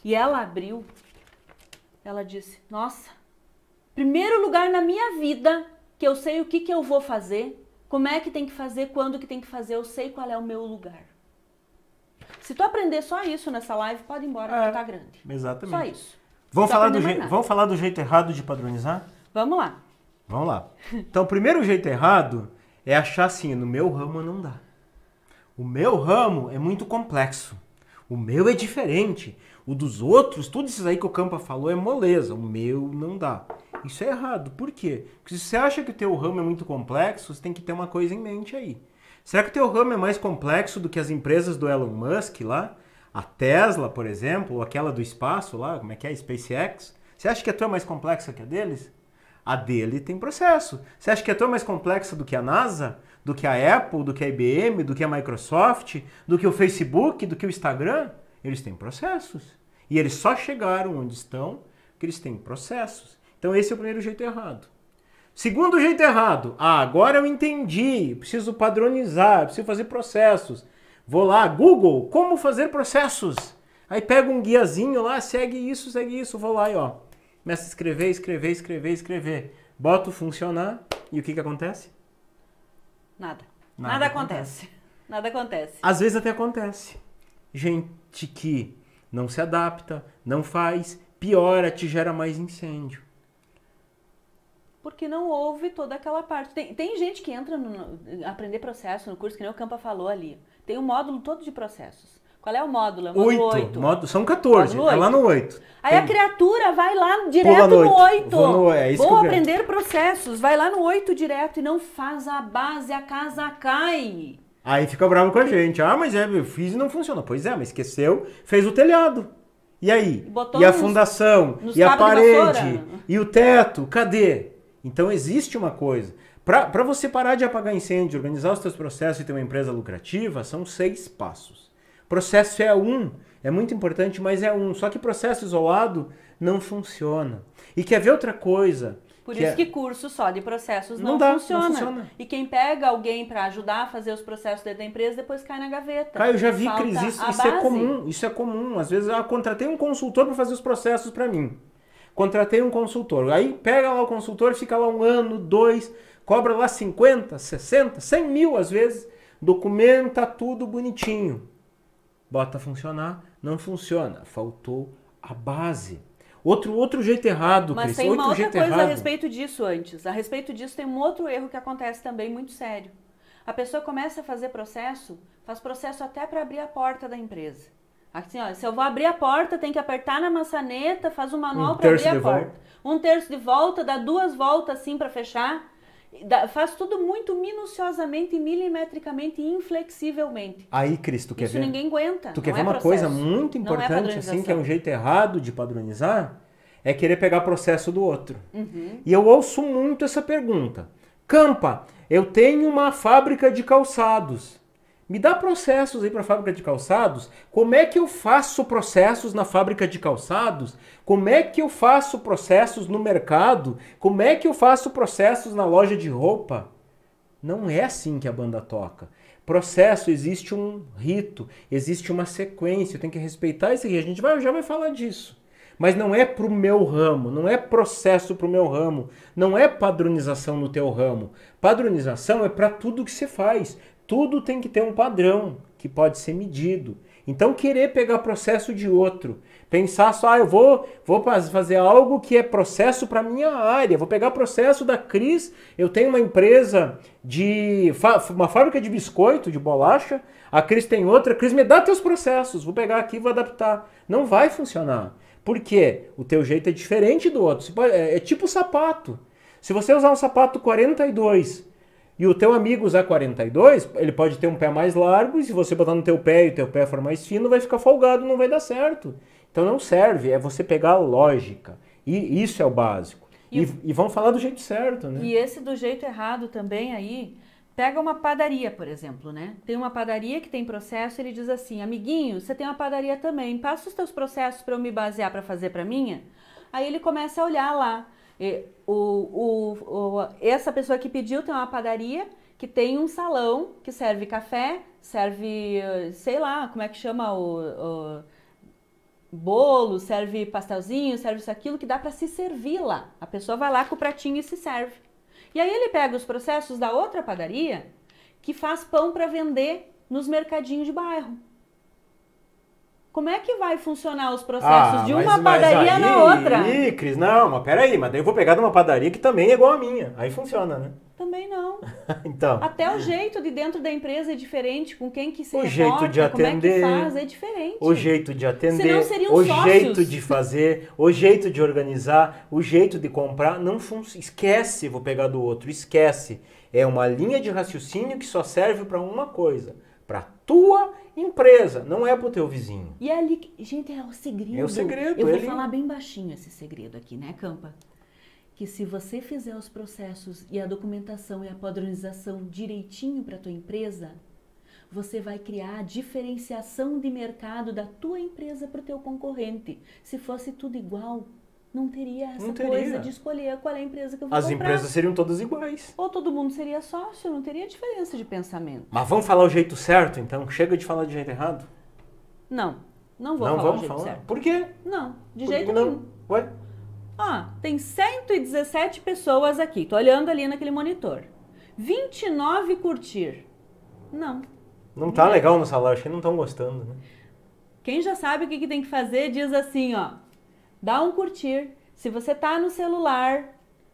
e ela abriu, ela disse: Nossa, primeiro lugar na minha vida que eu sei o que, que eu vou fazer, como é que tem que fazer, quando que tem que fazer, eu sei qual é o meu lugar. Se tu aprender só isso nessa live, pode ir embora, é, que tá grande.
Exatamente. Só isso. Vamos falar, do Vamos falar do jeito errado de padronizar? Vamos lá. Vamos lá. Então, o primeiro jeito errado é achar assim, no meu ramo não dá. O meu ramo é muito complexo. O meu é diferente. O dos outros, tudo isso aí que o Campa falou é moleza. O meu não dá. Isso é errado. Por quê? Porque se você acha que o teu ramo é muito complexo, você tem que ter uma coisa em mente aí. Será que o teu ramo é mais complexo do que as empresas do Elon Musk lá? A Tesla, por exemplo, ou aquela do espaço lá, como é que é? SpaceX? Você acha que a tua é mais complexa que a deles? A dele tem processo. Você acha que é tão mais complexa do que a NASA, do que a Apple, do que a IBM, do que a Microsoft, do que o Facebook, do que o Instagram? Eles têm processos. E eles só chegaram onde estão porque eles têm processos. Então esse é o primeiro jeito errado. Segundo jeito errado, ah, agora eu entendi, preciso padronizar, preciso fazer processos. Vou lá, Google, como fazer processos? Aí pega um guiazinho lá, segue isso, segue isso, vou lá e ó, Começa a escrever, escrever, escrever, escrever. Bota o funcionar e o que, que acontece?
Nada. Nada, Nada acontece. acontece. Nada acontece. Às
vezes até acontece. Gente que não se adapta, não faz, piora, te gera mais incêndio.
Porque não houve toda aquela parte. Tem, tem gente que entra no, no aprender processo no curso, que nem o Campa falou ali. Tem um módulo todo de processos. Qual é o módulo? É o módulo 8. 8.
Módulo, são 14, módulo 8. é lá no 8. Aí Tem... a
criatura vai lá direto no 8. 8. Vou, no... É Vou aprender processos, vai lá no 8 direto e não faz a base, a casa cai.
Aí fica bravo com a gente. Ah, mas é, eu fiz e não funciona. Pois é, mas esqueceu, fez o telhado. E aí? Botou e a nos, fundação? Nos e a parede? E o teto? Cadê? Então existe uma coisa. Para você parar de apagar incêndio, organizar os seus processos e ter uma empresa lucrativa, são seis passos. Processo é um, é muito importante, mas é um. Só que processo isolado não funciona. E quer ver outra coisa? Por que isso é... que
curso só de processos não, não, dá, funciona. não funciona. E quem pega alguém para ajudar a fazer os processos dentro da empresa, depois cai na gaveta. Cara, eu já vi, Falta Cris, isso, isso é comum.
Isso é comum. Às vezes eu contratei um consultor para fazer os processos para mim. Contratei um consultor. Aí pega lá o consultor, fica lá um ano, dois, cobra lá 50, 60, 100 mil às vezes, documenta tudo bonitinho bota funcionar, não funciona, faltou a base. Outro, outro jeito errado, Mas Cris. tem uma outra coisa errado. a respeito
disso antes. A respeito disso tem um outro erro que acontece também muito sério. A pessoa começa a fazer processo, faz processo até para abrir a porta da empresa. Assim, ó, se eu vou abrir a porta, tem que apertar na maçaneta, faz um manual um para abrir a porta. Volta. Um terço de volta, dá duas voltas assim para fechar faz tudo muito minuciosamente, milimetricamente e inflexivelmente.
Aí, Cris, tu quer Isso ver? ninguém
aguenta. Tu quer ver é uma processo. coisa muito é importante, é assim, que é um
jeito errado de padronizar? É querer pegar processo do outro. Uhum. E eu ouço muito essa pergunta. Campa, eu tenho uma fábrica de calçados. Me dá processos aí para a fábrica de calçados. Como é que eu faço processos na fábrica de calçados? Como é que eu faço processos no mercado? Como é que eu faço processos na loja de roupa? Não é assim que a banda toca. Processo existe um rito, existe uma sequência, eu tenho que respeitar isso aí. A gente vai, já vai falar disso. Mas não é para o meu ramo, não é processo para o meu ramo, não é padronização no teu ramo. Padronização é para tudo que você faz tudo tem que ter um padrão que pode ser medido. Então, querer pegar processo de outro, pensar só, ah, eu vou, vou fazer algo que é processo para minha área, vou pegar processo da Cris, eu tenho uma empresa de uma fábrica de biscoito, de bolacha, a Cris tem outra, Cris me dá teus processos, vou pegar aqui e vou adaptar. Não vai funcionar. Por quê? O teu jeito é diferente do outro. É, é tipo sapato. Se você usar um sapato 42 e o teu amigo usar 42, ele pode ter um pé mais largo, e se você botar no teu pé e o teu pé for mais fino, vai ficar folgado, não vai dar certo. Então não serve, é você pegar a lógica. E isso é o básico. E, e, e vão falar do jeito certo, né? E
esse do jeito errado também aí, Pega uma padaria, por exemplo, né? Tem uma padaria que tem processo, ele diz assim: "Amiguinho, você tem uma padaria também, passa os teus processos para eu me basear para fazer para minha". Aí ele começa a olhar lá. O, o, o, essa pessoa que pediu tem uma padaria que tem um salão que serve café, serve, sei lá, como é que chama o, o bolo, serve pastelzinho, serve isso aquilo que dá para se servir lá. A pessoa vai lá com o pratinho e se serve. E aí ele pega os processos da outra padaria que faz pão para vender nos mercadinhos de bairro. Como é que vai funcionar os processos ah, de uma mas, padaria mas aí, na outra? Ih,
Cris, não, mas peraí, mas daí eu vou pegar de uma padaria que também é igual a minha. Aí funciona, né?
Também não.
então. Até o
jeito de dentro da empresa é diferente, com quem que se o reporta, jeito de atender, como é que faz, é diferente. O
jeito de atender, Senão seriam o sócios. jeito de fazer, o jeito de organizar, o jeito de comprar, não funciona. Esquece, vou pegar do outro, esquece. É uma linha de raciocínio que só serve para uma coisa, para tua empresa, não é pro teu vizinho.
E é ali, que... gente, é o segredo. É o segredo. Eu vou ele... falar bem baixinho esse segredo aqui, né, Campa? Que se você fizer os processos e a documentação e a padronização direitinho para tua empresa, você vai criar a diferenciação de mercado da tua empresa para o teu concorrente. Se fosse tudo igual, não teria essa não teria. coisa de escolher qual é a empresa que eu vou As comprar. empresas seriam todas iguais. Ou todo mundo seria sócio, não teria diferença de pensamento.
Mas vamos falar o jeito certo, então? Chega de falar de jeito errado?
Não, não vou não falar vamos o jeito falar. certo. Por quê? Não, de Por jeito nenhum. Ué? Ah, tem 117 pessoas aqui. Tô olhando ali naquele monitor. 29 curtir. Não.
Não tá legal no salário acho que não estão gostando, né?
Quem já sabe o que, que tem que fazer diz assim, ó dá um curtir. Se você tá no celular,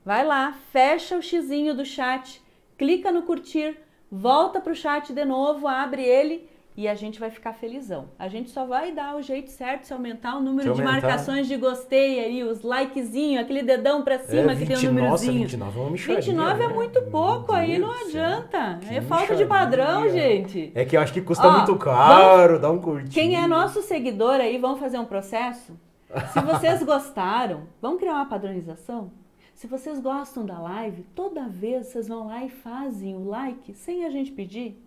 vai lá, fecha o xizinho do chat, clica no curtir, volta pro chat de novo, abre ele e a gente vai ficar felizão. A gente só vai dar o jeito certo se aumentar o número aumentar. de marcações de gostei aí, os likezinho, aquele dedão para é, cima é, 20, que tem o um númerozinho. Nossa,
29 é uma 29 é
né? muito né? pouco, Meu aí Deus não adianta. é falta de padrão, gente.
É que eu acho que custa Ó, muito caro, vamos, dá um curtir. Quem
é nosso seguidor aí, vamos fazer um processo? Se vocês gostaram, vamos criar uma padronização? Se vocês gostam da live, toda vez vocês vão lá e fazem o like sem a gente pedir.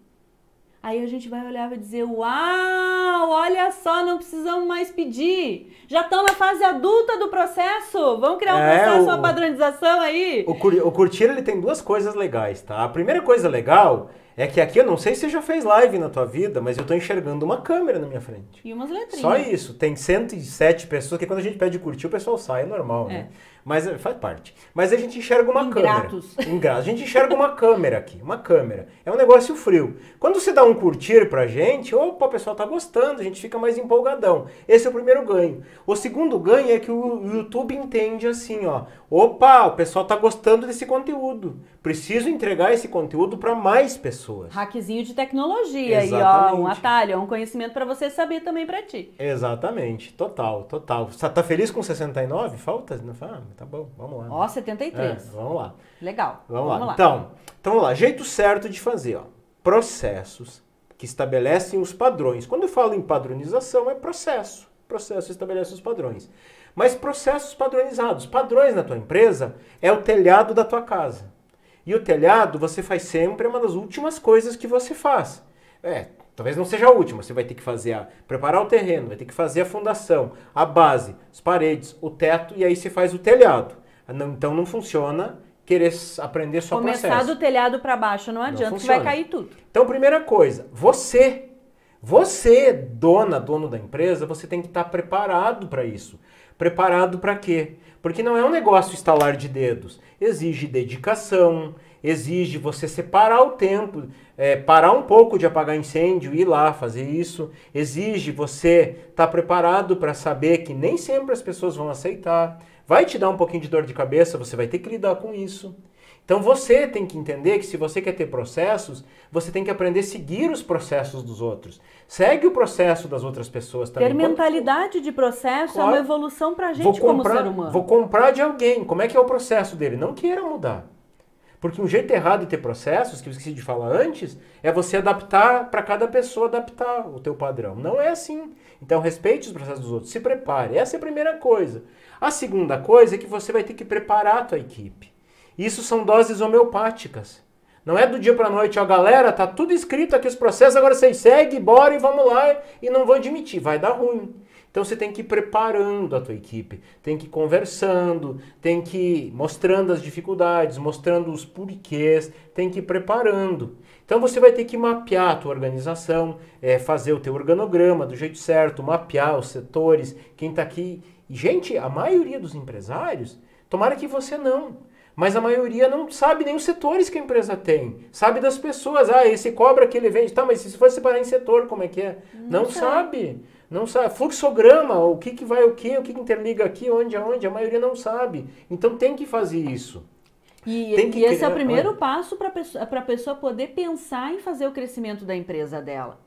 Aí a gente vai olhar e dizer: Uau, olha só, não precisamos mais pedir. Já estão na fase adulta do processo. Vamos criar um é, processo, o, uma padronização aí. O,
o curtir ele tem duas coisas legais, tá? A primeira coisa legal é que aqui, eu não sei se você já fez live na tua vida, mas eu estou enxergando uma câmera na minha frente.
E umas letrinhas. Só isso.
Tem 107 pessoas, que quando a gente pede curtir, o pessoal sai, é normal, né? é. né? Mas eh, faz parte. Mas a gente enxerga uma Ingratos. câmera. Ingratos. A gente enxerga uma câmera aqui, uma câmera. É um negócio frio. Quando você dá um curtir pra gente, opa, o pessoal tá gostando, a gente fica mais empolgadão. Esse é o primeiro ganho. O segundo ganho é que o YouTube entende assim, ó, Opa, o pessoal está gostando desse conteúdo. Preciso entregar esse conteúdo para mais pessoas.
Hackzinho de tecnologia Exatamente. e ó, um atalho, um conhecimento para você saber também para ti.
Exatamente, total, total. Está tá feliz com 69? Falta? Não ah, tá bom, vamos lá. Ó,
73. É, vamos lá. Legal. Vamos, vamos lá. lá. Então,
então vamos lá, jeito certo de fazer, ó. Processos que estabelecem os padrões. Quando eu falo em padronização, é processo processo estabelece os padrões. Mas processos padronizados. Padrões na tua empresa é o telhado da tua casa. E o telhado você faz sempre uma das últimas coisas que você faz. É, talvez não seja a última. Você vai ter que fazer a preparar o terreno, vai ter que fazer a fundação, a base, as paredes, o teto e aí se faz o telhado. Então não funciona querer aprender só Começar processo. Começar do
telhado para baixo não adianta, não vai cair tudo.
Então primeira coisa, você você, dona, dono da empresa, você tem que estar tá preparado para isso. Preparado para quê? Porque não é um negócio estalar de dedos. Exige dedicação, exige você separar o tempo, é, parar um pouco de apagar incêndio, e ir lá fazer isso. Exige você estar tá preparado para saber que nem sempre as pessoas vão aceitar. Vai te dar um pouquinho de dor de cabeça, você vai ter que lidar com isso. Então você tem que entender que se você quer ter processos, você tem que aprender a seguir os processos dos outros. Segue o processo das outras pessoas também. Ter
mentalidade de processo claro. é uma evolução para a gente vou comprar, como ser humano. Vou
comprar de alguém. Como é que é o processo dele? Não queira mudar. Porque um jeito errado de ter processos, que eu esqueci de falar antes, é você adaptar para cada pessoa adaptar o teu padrão. Não é assim. Então respeite os processos dos outros, se prepare. Essa é a primeira coisa. A segunda coisa é que você vai ter que preparar a tua equipe. Isso são doses homeopáticas. Não é do dia para a noite, ó galera, tá tudo escrito aqui os processos, agora vocês seguem, bora e vamos lá e não vão admitir, vai dar ruim. Então você tem que ir preparando a tua equipe, tem que ir conversando, tem que ir mostrando as dificuldades, mostrando os porquês, tem que ir preparando. Então você vai ter que mapear a tua organização, é, fazer o teu organograma do jeito certo, mapear os setores, quem está aqui. E, gente, a maioria dos empresários, tomara que você não. Mas a maioria não sabe nem os setores que a empresa tem. Sabe das pessoas. Ah, esse cobra que ele vende. Tá, mas se for separar em setor, como é que é? Não, não sabe. sabe. Não sabe. Fluxograma, o que, que vai o que, o que, que interliga aqui, onde, aonde. A maioria não sabe. Então tem que fazer isso.
E, e criar... esse é o primeiro é, é. passo para pessoa, a pessoa poder pensar em fazer o crescimento da empresa dela.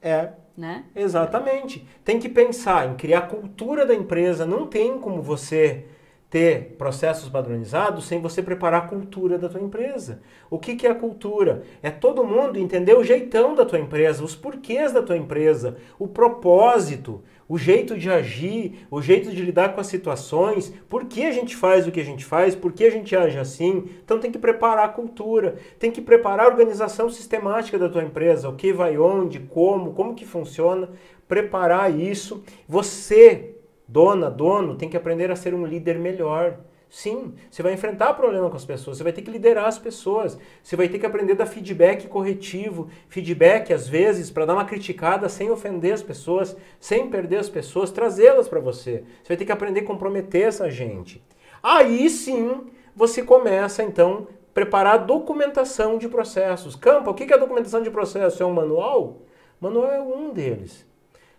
É. Né?
Exatamente. Tem que pensar em criar a cultura da empresa. Não tem como você ter processos padronizados sem você preparar a cultura da tua empresa. O que, que é a cultura? É todo mundo entender o jeitão da tua empresa, os porquês da tua empresa, o propósito, o jeito de agir, o jeito de lidar com as situações, por que a gente faz o que a gente faz, por que a gente age assim. Então tem que preparar a cultura, tem que preparar a organização sistemática da tua empresa, o que vai onde, como, como que funciona, preparar isso. Você dona, dono, tem que aprender a ser um líder melhor. Sim, você vai enfrentar problema com as pessoas, você vai ter que liderar as pessoas, você vai ter que aprender dar feedback corretivo, feedback às vezes para dar uma criticada sem ofender as pessoas, sem perder as pessoas, trazê-las para você. Você vai ter que aprender a comprometer essa gente. Aí sim, você começa então a preparar documentação de processos. Campa, o que é documentação de processo? É um manual? Manual é um deles.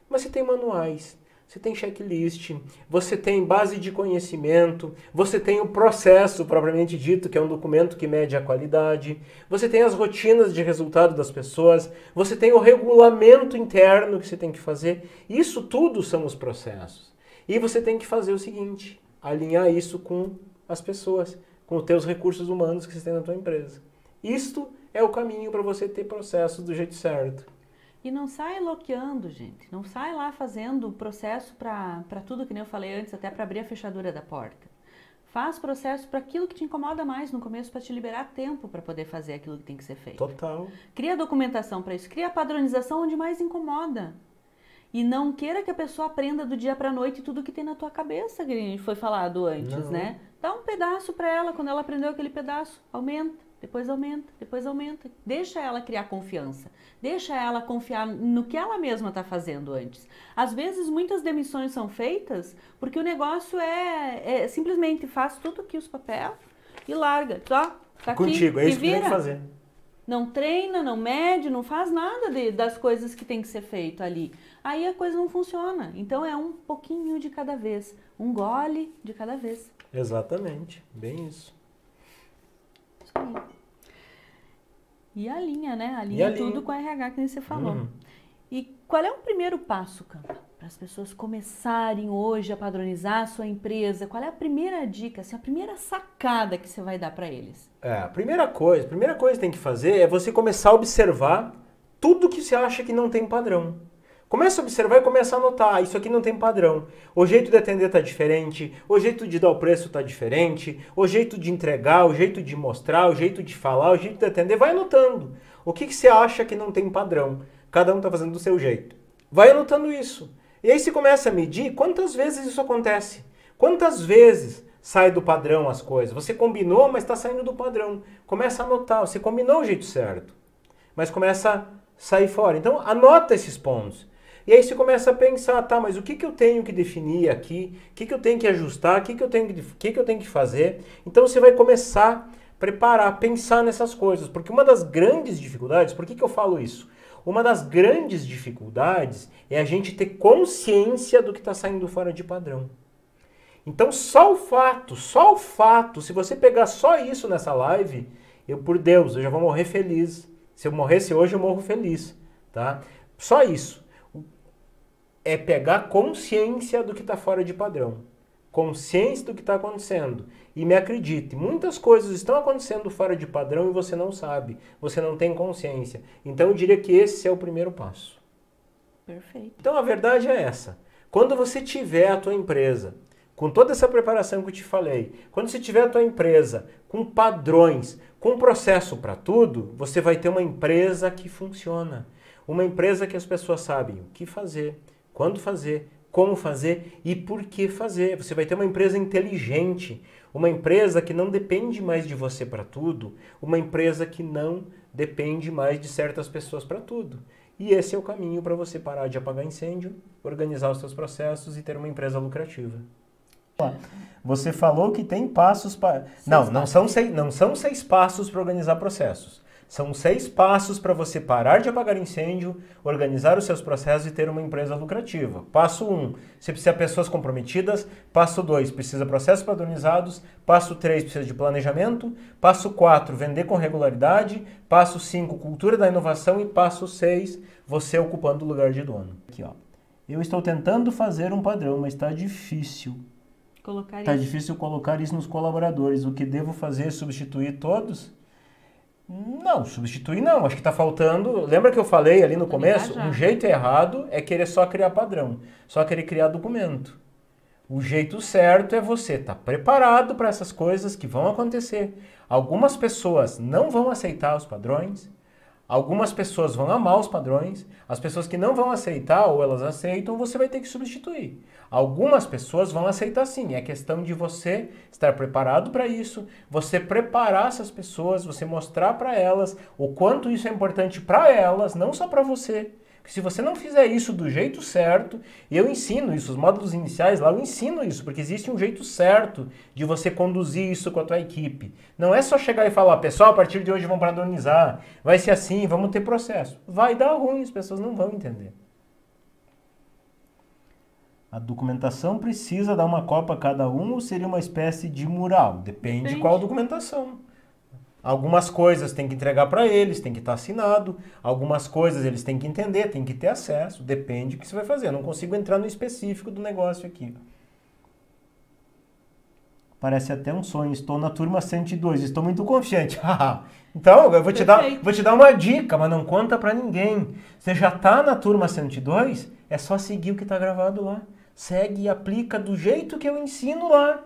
Mas você tem manuais, você tem checklist, você tem base de conhecimento, você tem o processo propriamente dito, que é um documento que mede a qualidade, você tem as rotinas de resultado das pessoas, você tem o regulamento interno que você tem que fazer. Isso tudo são os processos. E você tem que fazer o seguinte: alinhar isso com as pessoas, com os teus recursos humanos que você tem na tua empresa. Isto é o caminho para você ter processo do jeito certo.
E não sai loqueando, gente. Não sai lá fazendo o processo para tudo que nem eu falei antes, até para abrir a fechadura da porta. Faz processo para aquilo que te incomoda mais no começo para te liberar tempo para poder fazer aquilo que tem que ser feito. Total. Cria documentação para isso, cria padronização onde mais incomoda. E não queira que a pessoa aprenda do dia para noite tudo que tem na tua cabeça, que foi falado antes, não. né? Dá um pedaço para ela, quando ela aprendeu aquele pedaço, aumenta depois aumenta, depois aumenta. Deixa ela criar confiança, deixa ela confiar no que ela mesma está fazendo antes. Às vezes, muitas demissões são feitas porque o negócio é, é simplesmente faz tudo aqui os papéis e larga. Só, tá é Contigo, é isso vira. que tem que fazer. Não treina, não mede, não faz nada de, das coisas que tem que ser feito ali. Aí a coisa não funciona. Então é um pouquinho de cada vez, um gole de cada vez.
Exatamente, bem
isso. E a linha, né? A linha, a linha? tudo com a RH que você falou. Uhum. E qual é o primeiro passo, Campa, para as pessoas começarem hoje a padronizar a sua empresa? Qual é a primeira dica, assim, a primeira sacada que você vai dar para eles?
É, a primeira coisa, a primeira coisa que tem que fazer é você começar a observar tudo que você acha que não tem padrão. Começa a observar e começa a notar, ah, isso aqui não tem padrão. O jeito de atender está diferente, o jeito de dar o preço está diferente, o jeito de entregar, o jeito de mostrar, o jeito de falar, o jeito de atender, vai anotando. O que, que você acha que não tem padrão? Cada um está fazendo do seu jeito. Vai anotando isso. E aí você começa a medir quantas vezes isso acontece. Quantas vezes sai do padrão as coisas. Você combinou, mas está saindo do padrão. Começa a anotar, você combinou o jeito certo, mas começa a sair fora. Então anota esses pontos. E aí você começa a pensar, tá, mas o que, que eu tenho que definir aqui? O que, que eu tenho que ajustar? O que, que, eu tenho que, que, que eu tenho que fazer? Então você vai começar a preparar, pensar nessas coisas. Porque uma das grandes dificuldades, por que, que eu falo isso? Uma das grandes dificuldades é a gente ter consciência do que está saindo fora de padrão. Então, só o fato, só o fato, se você pegar só isso nessa live, eu, por Deus, eu já vou morrer feliz. Se eu morresse hoje, eu morro feliz, tá? Só isso é pegar consciência do que está fora de padrão. Consciência do que está acontecendo. E me acredite, muitas coisas estão acontecendo fora de padrão e você não sabe, você não tem consciência. Então eu diria que esse é o primeiro passo. Perfeito. Então a verdade é essa. Quando você tiver a tua empresa, com toda essa preparação que eu te falei, quando você tiver a tua empresa com padrões, com processo para tudo, você vai ter uma empresa que funciona. Uma empresa que as pessoas sabem o que fazer, quando fazer, como fazer e por que fazer. Você vai ter uma empresa inteligente, uma empresa que não depende mais de você para tudo, uma empresa que não depende mais de certas pessoas para tudo. E esse é o caminho para você parar de apagar incêndio, organizar os seus processos e ter uma empresa lucrativa. Você falou que tem passos para. Não, não são, seis, não são seis passos para organizar processos. São seis passos para você parar de apagar incêndio, organizar os seus processos e ter uma empresa lucrativa. Passo 1, um, você precisa de pessoas comprometidas. Passo 2, precisa de processos padronizados. Passo 3, precisa de planejamento. Passo 4, vender com regularidade. Passo 5, cultura da inovação. E passo 6, você ocupando o lugar de dono. Aqui, ó. Eu estou tentando fazer um padrão, mas está difícil.
Colocar tá isso.
difícil colocar isso nos colaboradores. O que devo fazer? É substituir todos? Não, substituir não. Acho que está faltando. Lembra que eu falei ali no tá começo? Um jeito errado é querer só criar padrão, só querer criar documento. O jeito certo é você estar tá preparado para essas coisas que vão acontecer. Algumas pessoas não vão aceitar os padrões, Algumas pessoas vão amar os padrões, as pessoas que não vão aceitar ou elas aceitam, você vai ter que substituir. Algumas pessoas vão aceitar sim, é questão de você estar preparado para isso, você preparar essas pessoas, você mostrar para elas o quanto isso é importante para elas, não só para você. Porque se você não fizer isso do jeito certo, e eu ensino isso, os módulos iniciais lá, eu ensino isso, porque existe um jeito certo de você conduzir isso com a tua equipe. Não é só chegar e falar, pessoal, a partir de hoje vamos padronizar, vai ser assim, vamos ter processo. Vai dar ruim, as pessoas não vão entender. A documentação precisa dar uma copa a cada um ou seria uma espécie de mural? Depende, Depende. qual documentação. Algumas coisas tem que entregar para eles, tem que estar tá assinado. Algumas coisas eles têm que entender, tem que ter acesso. Depende do que você vai fazer. Eu não consigo entrar no específico do negócio aqui. Parece até um sonho. Estou na turma 102. Estou muito confiante. então, eu vou te, dar, vou te dar uma dica, mas não conta para ninguém. Você já está na turma 102? É só seguir o que está gravado lá. Segue e aplica do jeito que eu ensino lá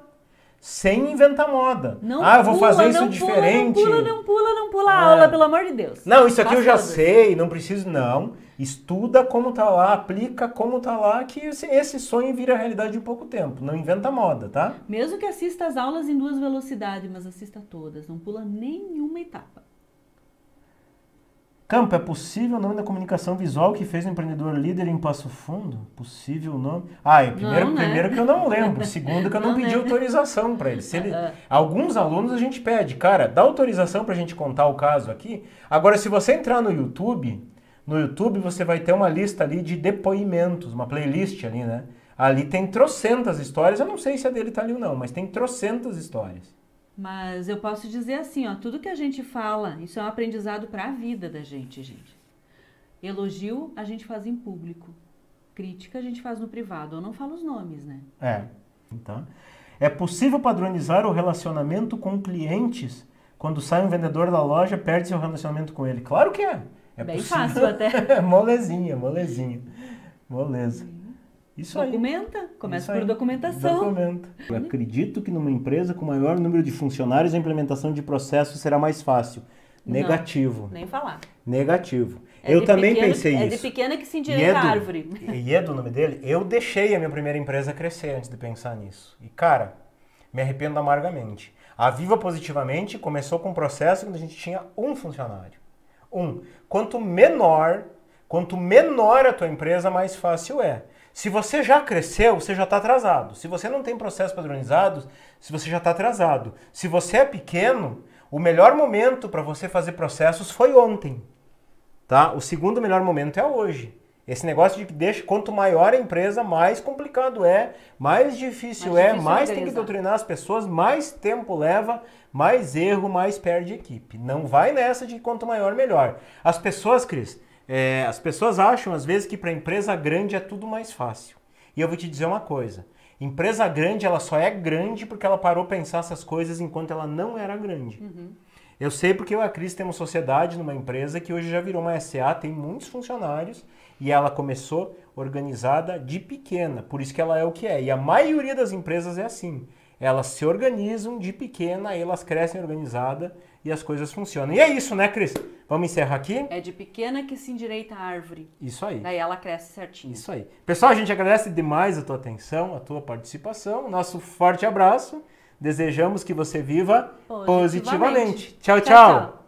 sem inventar moda. Não ah, eu vou pula, fazer isso não diferente. Pula, não pula, não
pula, não pula a é. aula, pelo amor de Deus. Não, isso aqui eu já
sei, não preciso, não. Estuda como tá lá, aplica como tá lá, que esse sonho vira realidade em pouco tempo. Não inventa moda, tá?
Mesmo que assista as aulas em duas velocidades, mas assista todas, não pula nenhuma etapa.
Campo, é possível o nome da comunicação visual que fez o empreendedor líder em Passo Fundo? Possível o nome? Ah, é primeiro, não, né? primeiro que eu não lembro. Segundo que eu não, não pedi né? autorização para ele. ele... Ah, ah. Alguns alunos a gente pede. Cara, dá autorização para a gente contar o caso aqui. Agora, se você entrar no YouTube, no YouTube você vai ter uma lista ali de depoimentos, uma playlist ali, né? Ali tem trocentas histórias. Eu não sei se a é dele tá ali ou não, mas tem trocentas histórias.
Mas eu posso dizer assim, ó, tudo que a gente fala, isso é um aprendizado para a vida da gente, gente. Elogio a gente faz em público, crítica a gente faz no privado. Eu não falo os nomes, né?
É. Então, é possível padronizar o relacionamento com clientes quando sai um vendedor da loja, perde seu relacionamento com ele? Claro que é. É Bem possível. fácil até. É molezinha, molezinha. Moleza.
Isso Documenta, aí. começa Isso por aí. documentação. Documenta.
Eu acredito que numa empresa com maior número de funcionários a implementação de processos será mais fácil. Negativo. Não, nem falar. Negativo. É eu também pequeno, pensei isso. É de
pequena que se é endireita a árvore.
E é do nome dele. Eu deixei a minha primeira empresa crescer antes de pensar nisso. E, cara, me arrependo amargamente. A Viva Positivamente começou com um processo quando a gente tinha um funcionário. Um. Quanto menor, quanto menor a tua empresa, mais fácil é. Se você já cresceu, você já está atrasado. Se você não tem processos padronizados, se você já está atrasado. Se você é pequeno, o melhor momento para você fazer processos foi ontem. Tá? O segundo melhor momento é hoje. Esse negócio de que deixa, quanto maior a empresa, mais complicado é, mais difícil, mais é, difícil é, mais organizar. tem que doutrinar as pessoas, mais tempo leva, mais erro, mais perde equipe. Não vai nessa de quanto maior, melhor. As pessoas, Cris, é, as pessoas acham, às vezes, que para empresa grande é tudo mais fácil. E eu vou te dizer uma coisa: empresa grande, ela só é grande porque ela parou pensar essas coisas enquanto ela não era grande. Uhum. Eu sei porque eu e a Cris temos sociedade numa empresa que hoje já virou uma SA, tem muitos funcionários e ela começou organizada de pequena, por isso que ela é o que é. E a maioria das empresas é assim. Elas se organizam de pequena, elas crescem organizada e as coisas funcionam. E é isso, né, Cris? Vamos encerrar aqui?
É de pequena que se endireita a árvore. Isso aí. Daí ela cresce certinho. Isso aí.
Pessoal, a gente agradece demais a tua atenção, a tua participação. Nosso forte abraço. Desejamos que você viva positivamente. positivamente. tchau. tchau. tchau. tchau.